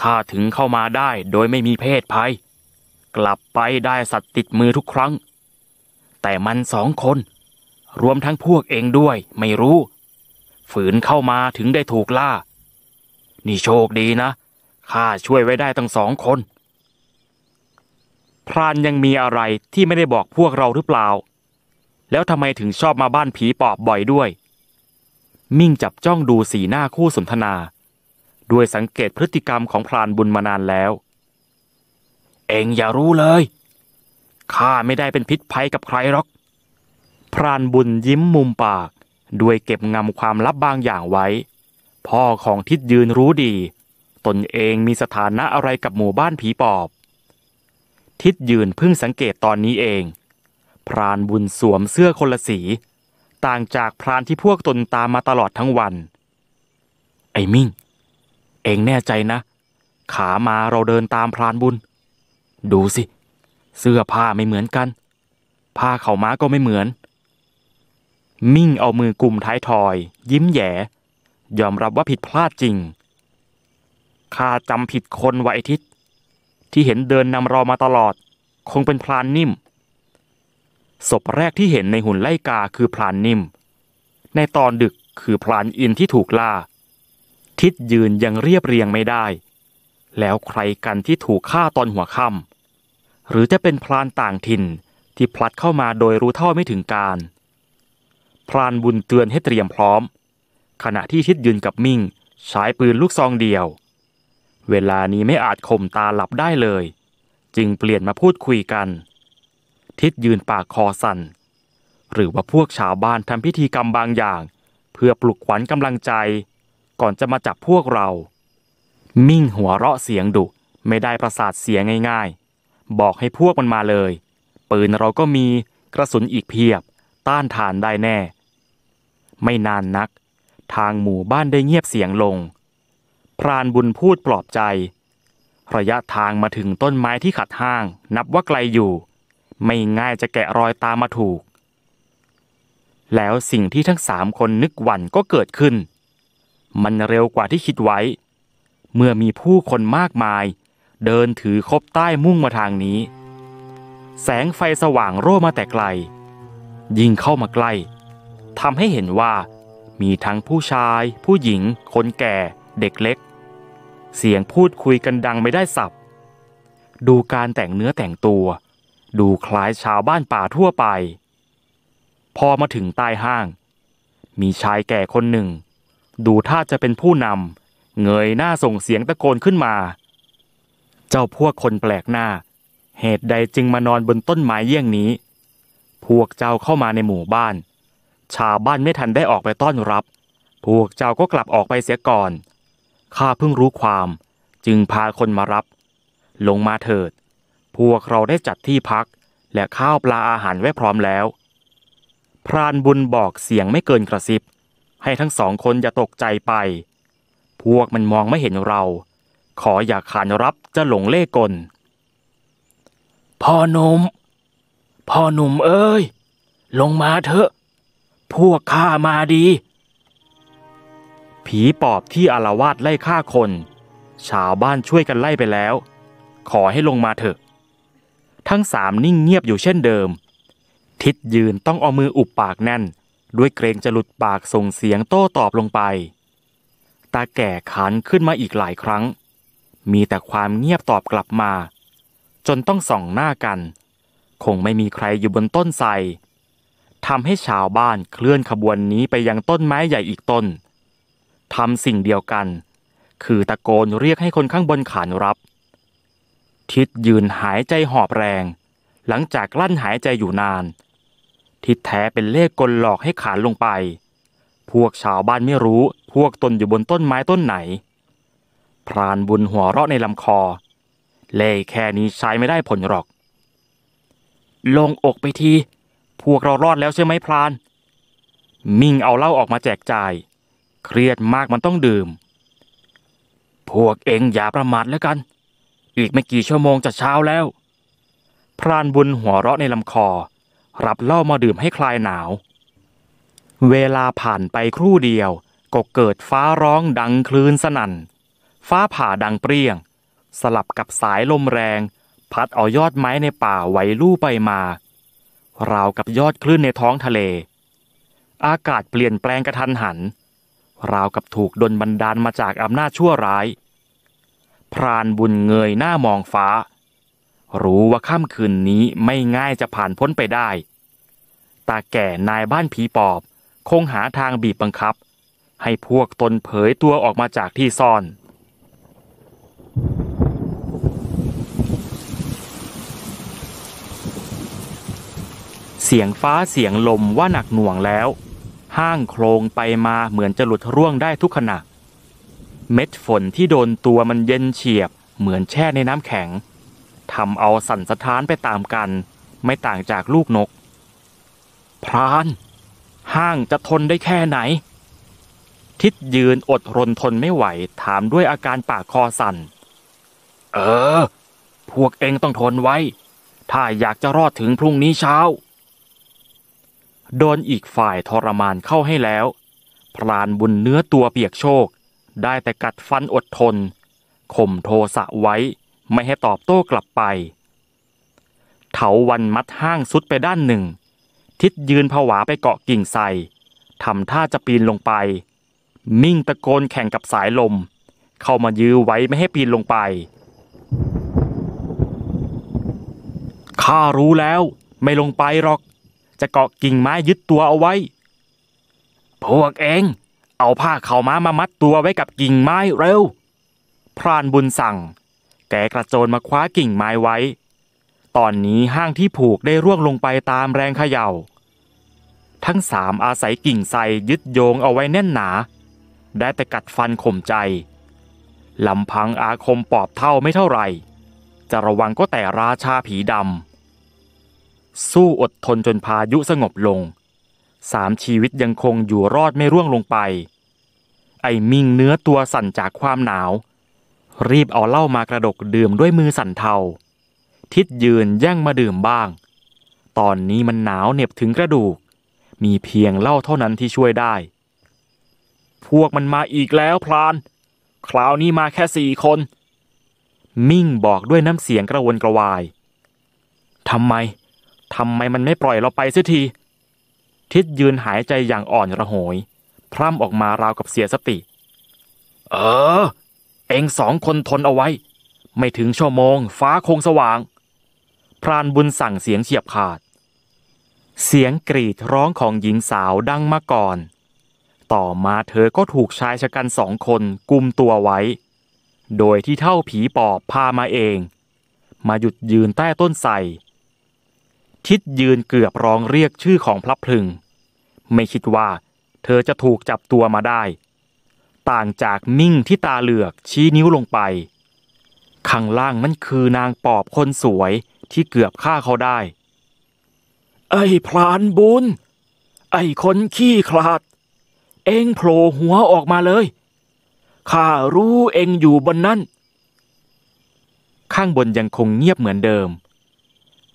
ข้าถึงเข้ามาได้โดยไม่มีเพศภัย กลับไปได้สัตว์ติดมือทุกครั้ง แต่มันสองคน รวมทั้งพวกเองด้วยไม่รู้ ฝืนเข้ามาถึงได้ถูกล่านี่โชคดีนะ ข้าช่วยไว้ได้ทั้งสองคน พรานยังมีอะไรที่ไม่ได้บอกพวกเราหรือเปล่า แล้วทำไมถึงชอบมาบ้านผีปอบบ่อยด้วย มิ่งจับจ้องดูสีหน้าคู่สนทนา ด้วยสังเกตพฤติกรรมของพรานบุญมานานแล้ว เองอย่ารู้เลย ข้าไม่ได้เป็นพิษภัยกับใครหรอก พรานบุญยิ้มมุมปาก ด้วยเก็บงำความลับบางอย่างไว้พ่อของทิดยืนรู้ดี ตนเองมีสถานะอะไรกับหมู่บ้านผีปอบ ทิดยืนเพิ่งสังเกตตอนนี้เอง พรานบุญสวมเสื้อคนละสี ต่างจากพรานที่พวกตนตามมาตลอดทั้งวัน ไอ้ มิ่ง เองแน่ใจนะ ขามาเราเดินตามพรานบุญ ดูสิ เสื้อผ้าไม่เหมือนกัน ผ้าเข่าม้าก็ไม่เหมือน มิ่งเอามือกลุ่มท้ายทอย ยิ้มแย่ยอมรับว่าผิดพลาดจริง ข้าจำผิดคนไว้ทิศ ที่เห็นเดินนำเรามาตลอด คงเป็นพรานนิ่มศพแรกที่เห็นในหุ่นไล่กาคือพรานนิ่ม ในตอนดึกคือพรานอินที่ถูกล่าทิศยืนยังเรียบเรียงไม่ได้ แล้วใครกันที่ถูกฆ่าตอนหัวค่ำหรือจะเป็นพรานต่างถิ่นที่พลัดเข้ามาโดยรู้เท่าไม่ถึงการพรานบุญเตือนให้เตรียมพร้อมขณะที่ทิดยืนกับมิ่งใช้ปืนลูกซองเดียว เวลานี้ไม่อาจข่มตาหลับได้เลยจึงเปลี่ยนมาพูดคุยกัน ทิดยืนปากคอสัน่นหรือว่าพวกชาวบ้านทำพิธีกรรมบางอย่าง เพื่อปลุกขวัญกำลังใจ ก่อนจะมาจับพวกเรา มิ่งหัวเราะเสียงดุไม่ได้ประสาทเสียงง่าย ๆ บอกให้พวกมันมาเลย ปืนเราก็มีกระสุนอีกเพียบต้านทานได้แน่ ไม่นานนักทางหมู่บ้านได้เงียบเสียงลง พรานบุญพูดปลอบใจ ระยะทางมาถึงต้นไม้ที่ขัดห้าง นับว่าไกลอยู่ ไม่ง่ายจะแกะรอยตามมาถูก แล้วสิ่งที่ทั้งสามคนนึกหวั่นก็เกิดขึ้น มันเร็วกว่าที่คิดไว้ เมื่อมีผู้คนมากมาย เดินถือคบใต้มุ่งมาทางนี้ แสงไฟสว่างโร่มาแต่ไกล ยิงเข้ามาใกล้ทำให้เห็นว่ามีทั้งผู้ชาย ผู้หญิง คนแก่ เด็กเล็ก เสียงพูดคุยกันดังไม่ได้สับ ดูการแต่งเนื้อแต่งตัว ดูคล้ายชาวบ้านป่าทั่วไป พอมาถึงใต้ห้าง มีชายแก่คนหนึ่ง ดูท่าจะเป็นผู้นำเงยหน้าส่งเสียงตะโกนขึ้นมา เจ้าพวกคนแปลกหน้า เหตุใดจึงมานอนบนต้นไม้เยี่ยงนี้ พวกเจ้าเข้ามาในหมู่บ้านชาวบ้านไม่ทันได้ออกไปต้อนรับ พวกเจ้าก็กลับออกไปเสียก่อน ข้าเพิ่งรู้ความจึงพาคนมารับ ลงมาเถิด พวกเราได้จัดที่พักและข้าวปลาอาหารไว้พร้อมแล้ว พรานบุญบอกเสียงไม่เกินกระซิบ ให้ทั้งสองคนอย่าตกใจไป พวกมันมองไม่เห็นเรา ขออย่าขานรับจะหลงเล่กลพ่อหนุ่มพ่อหนุ่มเอ้ยลงมาเถอะพวกข้ามาดี ผีปอบที่อารวาสไล่ฆ่าคน ชาวบ้านช่วยกันไล่ไปแล้ว ขอให้ลงมาเถอะ ทั้งสามนิ่งเงียบอยู่เช่นเดิม ทิดยืนต้องเอามืออุบปากแน่น ด้วยเกรงจะหลุดปากส่งเสียงโต้ตอบลงไป ตาแก่ขานขึ้นมาอีกหลายครั้ง มีแต่ความเงียบตอบกลับมา จนต้องส่องหน้ากัน คงไม่มีใครอยู่บนต้นไทรทำให้ชาวบ้านเคลื่อนขบวนนี้ไปยังต้นไม้ใหญ่อีกต้น ทำสิ่งเดียวกัน คือตะโกนเรียกให้คนข้างบนขานรับ ทิดยืนหายใจหอบแรง หลังจากลั่นหายใจอยู่นาน ทิดแท้เป็นเลขกลหลอกให้ขานลงไป พวกชาวบ้านไม่รู้พวกตนอยู่บนต้นไม้ต้นไหน พรานบุญหัวเราะในลำคอ เล่แค่นี้ใช้ไม่ได้ผลหรอก ลงอกไปทีพวกเรารอดแล้วใช่ไหมพลาน มิ่งเอาเหล้าออกมาแจกจ่าย เครียดมากมันต้องดื่ม พวกเองอย่าประมาทแล้วกัน อีกไม่กี่ชั่วโมงจะเช้าแล้ว พรานบุญหัวเราะในลำคอ รับเหล้ามาดื่มให้คลายหนาว เวลาผ่านไปครู่เดียวก็เกิดฟ้าร้องดังคลื่นสนั่น ฟ้าผ่าดังเปรี้ยง สลับกับสายลมแรง พัดเอายอดไม้ในป่าไหวลู่ไปมาราวกับยอดคลื่นในท้องทะเล อากาศเปลี่ยนแปลงกระทันหัน ราวกับถูกดนบันดาลมาจากอำนาจชั่วร้าย พรานบุญเงยหน้ามองฟ้า รู้ว่าค่ำคืนนี้ไม่ง่ายจะผ่านพ้นไปได้ ตาแก่นายบ้านผีปอบ คงหาทางบีบบังคับ ให้พวกตนเผยตัวออกมาจากที่ซ่อนเสียงฟ้าเสียงลมว่าหนักหน่วงแล้ว ห้างโครงไปมาเหมือนจะหลุดร่วงได้ทุกขณะ เม็ดฝนที่โดนตัวมันเย็นเฉียบเหมือนแช่ในน้ำแข็งทำเอาสั่นสะท้านไปตามกันไม่ต่างจากลูกนก พรานห้างจะทนได้แค่ไหน ทิดยืนอดรนทนไม่ไหวถามด้วยอาการปากคอสัน่นเออพวกเองต้องทนไว้ถ้าอยากจะรอดถึงพรุ่งนี้เช้าโดนอีกฝ่ายทรมานเข้าให้แล้ว พรานบุญเนื้อตัวเปียกโชก ได้แต่กัดฟันอดทน ข่มโทสะไว้ไม่ให้ตอบโต้กลับไป เถาวันมัดห้างสุดไปด้านหนึ่ง ทิดยืนผวาไปเกาะกิ่งใส่ ทำท่าจะปีนลงไป มิ่งตะโกนแข่งกับสายลม เข้ามายื้อไว้ไม่ให้ปีนลงไป ข้ารู้แล้วไม่ลงไปหรอกจะเกาะกิ่งไม้ยึดตัวเอาไว้ พวกเอง เอาผ้าเข่าม้ามามัดตัวไว้กับกิ่งไม้เร็ว พรานบุญสั่ง แกกระโจนมาคว้ากิ่งไม้ไว้ ตอนนี้ห้างที่ผูกได้ร่วงลงไปตามแรงเขยา่า ทั้งสามอาศัยกิ่งไทรยึดโยงเอาไว้แน่นหนา ได้แต่กัดฟันข่มใจ ลำพังอาคมปอบเท่าไม่เท่าไหร่ จะระวังก็แต่ราชาผีดำสู้อดทนจนพายุสงบลง สามชีวิตยังคงอยู่รอดไม่ร่วงลงไป ไอ้มิงเนื้อตัวสั่นจากความหนาว รีบเอาเหล้ามากระดกดื่มด้วยมือสั่นเทาทิดยืนแย่งมาดื่มบ้าง ตอนนี้มันหนาวเหน็บถึงกระดูก มีเพียงเหล้าเท่านั้นที่ช่วยได้ พวกมันมาอีกแล้วพลาน คราวนี้มาแค่สี่คน มิ่งบอกด้วยน้ำเสียงกระวนกระวายทำไมทำไมมันไม่ปล่อยเราไปสักทีทิดยืนหายใจอย่างอ่อนระโหยพร่ำออกมาราวกับเสียสติ เออ เองสองคนทนเอาไว้ ไม่ถึงชั่วโมงฟ้าคงสว่าง พรานบุญสั่งเสียงเฉียบขาด เสียงกรีดร้องของหญิงสาวดังมาก่อน ต่อมาเธอก็ถูกชายชะกันสองคนกุมตัวไว้ โดยที่เท่าผีปอบพามาเอง มาหยุดยืนใต้ต้นไทรชิดยืนเกือบร้องเรียกชื่อของพลับพลึง ไม่คิดว่าเธอจะถูกจับตัวมาได้ ต่างจากมิ่งที่ตาเหลือกชี้นิ้วลงไป ข้างล่างนั่นคือนางปอบคนสวยที่เกือบฆ่าเขาได้ ไอ้พรานบุญ ไอ้คนขี้คลาด เองโผล่หัวออกมาเลยข้ารู้เองอยู่บนนั้น ข้างบนยังคงเงียบเหมือนเดิม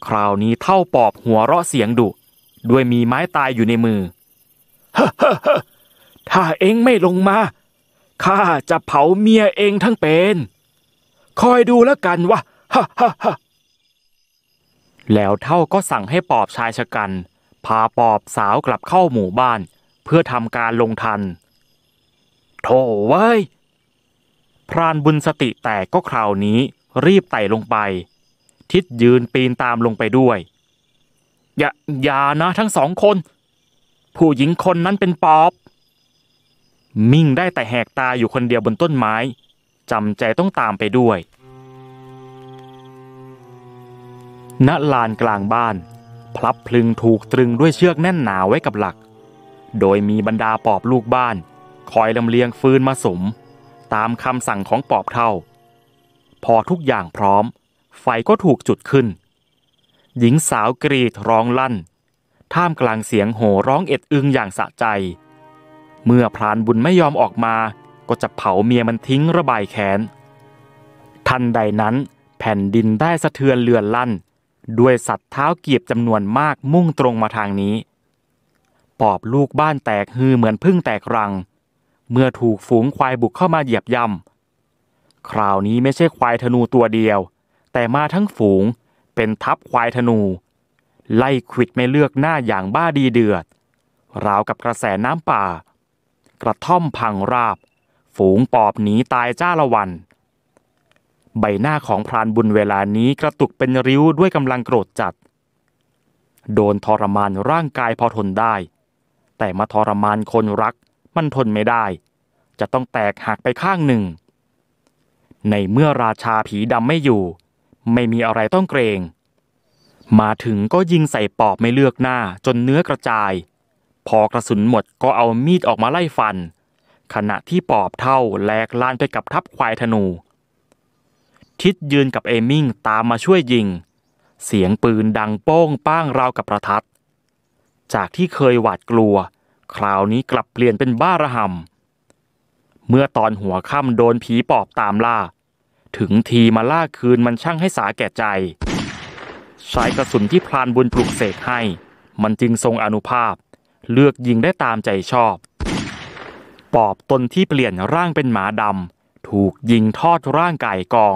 คราวนี้เท่าปอบหัวเราะเสียงดุ ด้วยมีไม้ตายอยู่ในมือฮ่าฮ่าถ้าเองไม่ลงมาข้าจะเผาเมียเองทั้งเป็น คอยดูแล้วกันวะ ฮ่าฮ่าฮ่าแล้วเท่าก็สั่งให้ปอบชายชะกัน พาปอบสาวกลับเข้าหมู่บ้าน เพื่อทำการลงทันโถเว้ย พรานบุญสติแตกก็คราวนี้รีบไต่ลงไปทิศยืนปีนตามลงไปด้วย อย่า อย่า นะทั้งสองคน ผู้หญิงคนนั้นเป็นปอบ มิ่งได้แต่แหกตาอยู่คนเดียวบนต้นไม้ จำใจ ต้องตามไปด้วย ณ ลานกลางบ้านพลับพลึงถูกตรึงด้วยเชือกแน่น หนาไว้กับหลัก โดยมีบรรดาปอบลูกบ้าน คอยลำเลียงฟืน มา สม ตามคำสั่งของปอบเท่า พอทุกอย่างพร้อมไฟก็ถูกจุดขึ้น หญิงสาวกรีดร้องลั่น ท่ามกลางเสียงโห่ร้องเอ็ดอึงอย่างสะใจ เมื่อพรานบุญไม่ยอมออกมา ก็จะเผาเมียมันทิ้งระบายแค้นทันใดนั้นแผ่นดินได้สะเทือนเลือนลั่น ด้วยสัตว์เท้าเกียบจำนวนมากมุ่งตรงมาทางนี้ ปอบลูกบ้านแตกฮือเหมือนพึ่งแตกรัง เมื่อถูกฝูงควายบุกเข้ามาเหยียบย่ำคราวนี้ไม่ใช่ควายธนูตัวเดียวแต่มาทั้งฝูงเป็นทัพควายธนู ไล่ขิดไม่เลือกหน้าอย่างบ้าดีเดือด ราวกับกระแสน้ำป่า กระท่อมพังราบ ฝูงปอบหนีตายจ้าละวัน ใบหน้าของพรานบุญเวลานี้กระตุกเป็นริ้วด้วยกำลังโกรธจัด โดนทรมานร่างกายพอทนได้ แต่มาทรมานคนรักมันทนไม่ได้ จะต้องแตกหักไปข้างหนึ่ง ในเมื่อราชาผีดำไม่อยู่ไม่มีอะไรต้องเกรง มาถึงก็ยิงใส่ปอบไม่เลือกหน้าจนเนื้อกระจาย พอกระสุนหมดก็เอามีดออกมาไล่ฟัน ขณะที่ปอบเท่าแหลกลานไปกับทัพควายธนู ทิดยืนกับเอมิงตามมาช่วยยิง เสียงปืนดังโป้งป้างราวกับประทัดจากที่เคยหวาดกลัว คราวนี้กลับเปลี่ยนเป็นบ้าระห่ำเมื่อตอนหัวค่ำโดนผีปอบตามล่าถึงทีมาล่าคืนมันช่างให้สาแก่ใจ สายกระสุนที่พรานบุญปลุกเสกให้ มันจึงทรงอนุภาพ เลือกยิงได้ตามใจชอบ ปอบตนที่เปลี่ยนร่างเป็นหมาดำถูกยิงทอดร่างกายกอง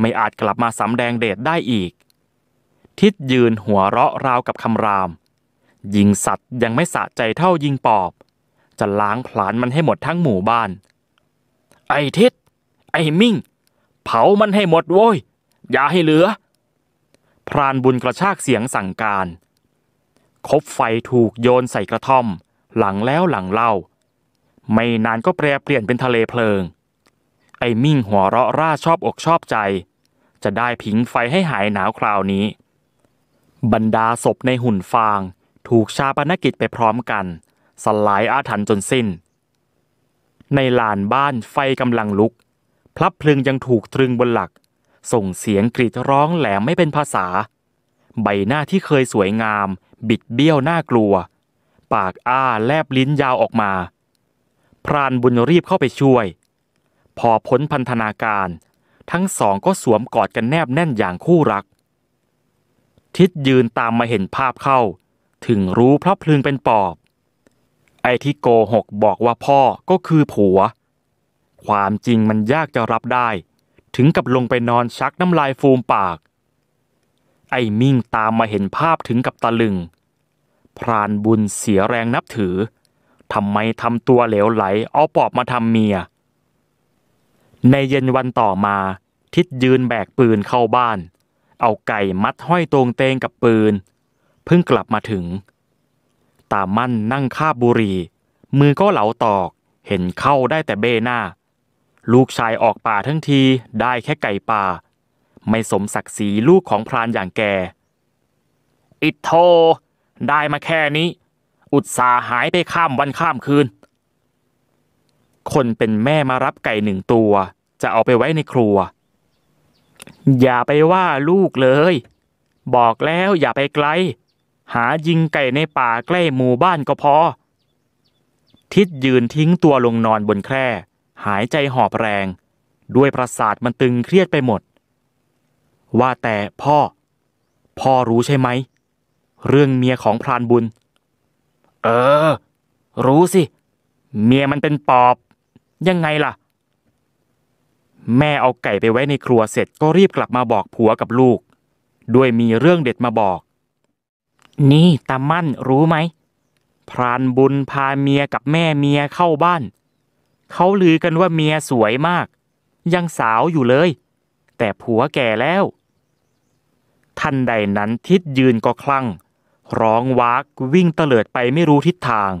ไม่อาจกลับมาสำแดงเดชได้อีก ทิดยืนหัวเราะราวกับคำราม ยิงสัตว์ยังไม่สะใจเท่ายิงปอบจะล้างผลาญมันให้หมดทั้งหมู่บ้าน ไอ้ทิดไอ้มิ่งเผามันให้หมดโว้ย อย่าให้เหลือ พรานบุญกระชากเสียงสั่งการ คบไฟถูกโยนใส่กระท่อม หลังแล้วหลังเล่า ไม่นานก็แปรเปลี่ยนเป็นทะเลเพลิง ไอ้มิ่งหัวเราะร่าชอบอกชอบใจ จะได้ผิงไฟให้หายหนาวคราวนี้ บรรดาศพในหุ่นฟาง ถูกชาปนกิจไปพร้อมกัน สลายอาถรรพ์จนสิ้น ในลานบ้านไฟกำลังลุกพลับพลึงยังถูกตรึงบนหลัก ส่งเสียงกรีดร้องแหลมไม่เป็นภาษา ใบหน้าที่เคยสวยงาม บิดเบี้ยวน่ากลัว ปากอ้าแลบลิ้นยาวออกมา พรานบุญรีบเข้าไปช่วย พอพ้นพันธนาการ ทั้งสองก็สวมกอดกันแนบแน่นอย่างคู่รัก ทิดยืนตามมาเห็นภาพเข้า ถึงรู้พลับพลึงเป็นปอบ ไอ้ที่โกหกบอกว่าพ่อก็คือผัวความจริงมันยากจะรับได้ ถึงกับลงไปนอนชักน้ำลายฟูมปาก ไอ้มิ่งตามมาเห็นภาพถึงกับตะลึง พรานบุญเสียแรงนับถือ ทำไมทำตัวเหลวไหลเอาปอบมาทำเมีย ในเย็นวันต่อมาทิดยืนแบกปืนเข้าบ้าน เอาไก่มัดห้อยตรงเตงกับปืน เพิ่งกลับมาถึง ตามั่นนั่งคาบบุรี มือก็เหลาตอกเห็นเข้าได้แต่เบหน้าลูกชายออกป่าทั้งทีได้แค่ไก่ป่า ไม่สมศักดิ์ศรีลูกของพรานอย่างแกอิโท ได้มาแค่นี้ อุตสาหายไปข้ามวันข้ามคืน คนเป็นแม่มารับไก่หนึ่งตัว จะเอาไปไว้ในครัว อย่าไปว่าลูกเลย บอกแล้วอย่าไปไกล หายิงไก่ในป่าใกล้หมู่บ้านก็พอ ทิดยืนทิ้งตัวลงนอนบนแคร่หายใจหอบแรง ด้วยประสาทมันตึงเครียดไปหมด ว่าแต่พ่อ พ่อรู้ใช่ไหม เรื่องเมียของพรานบุญ เออ รู้สิ เมียมันเป็นปอบ ยังไงล่ะ แม่เอาไก่ไปไว้ในครัวเสร็จก็รีบกลับมาบอกผัวกับลูก ด้วยมีเรื่องเด็ดมาบอก นี่ตามั่นรู้ไหมพรานบุญพาเมียกับแม่เมียเข้าบ้านเขาลือกันว่าเมียสวยมาก ยังสาวอยู่เลย แต่ผัวแก่แล้วท่านใดนั้นทิดยืนก็คลั่งร้องวากวิ่งเตลิดไปไม่รู้ทิศทาง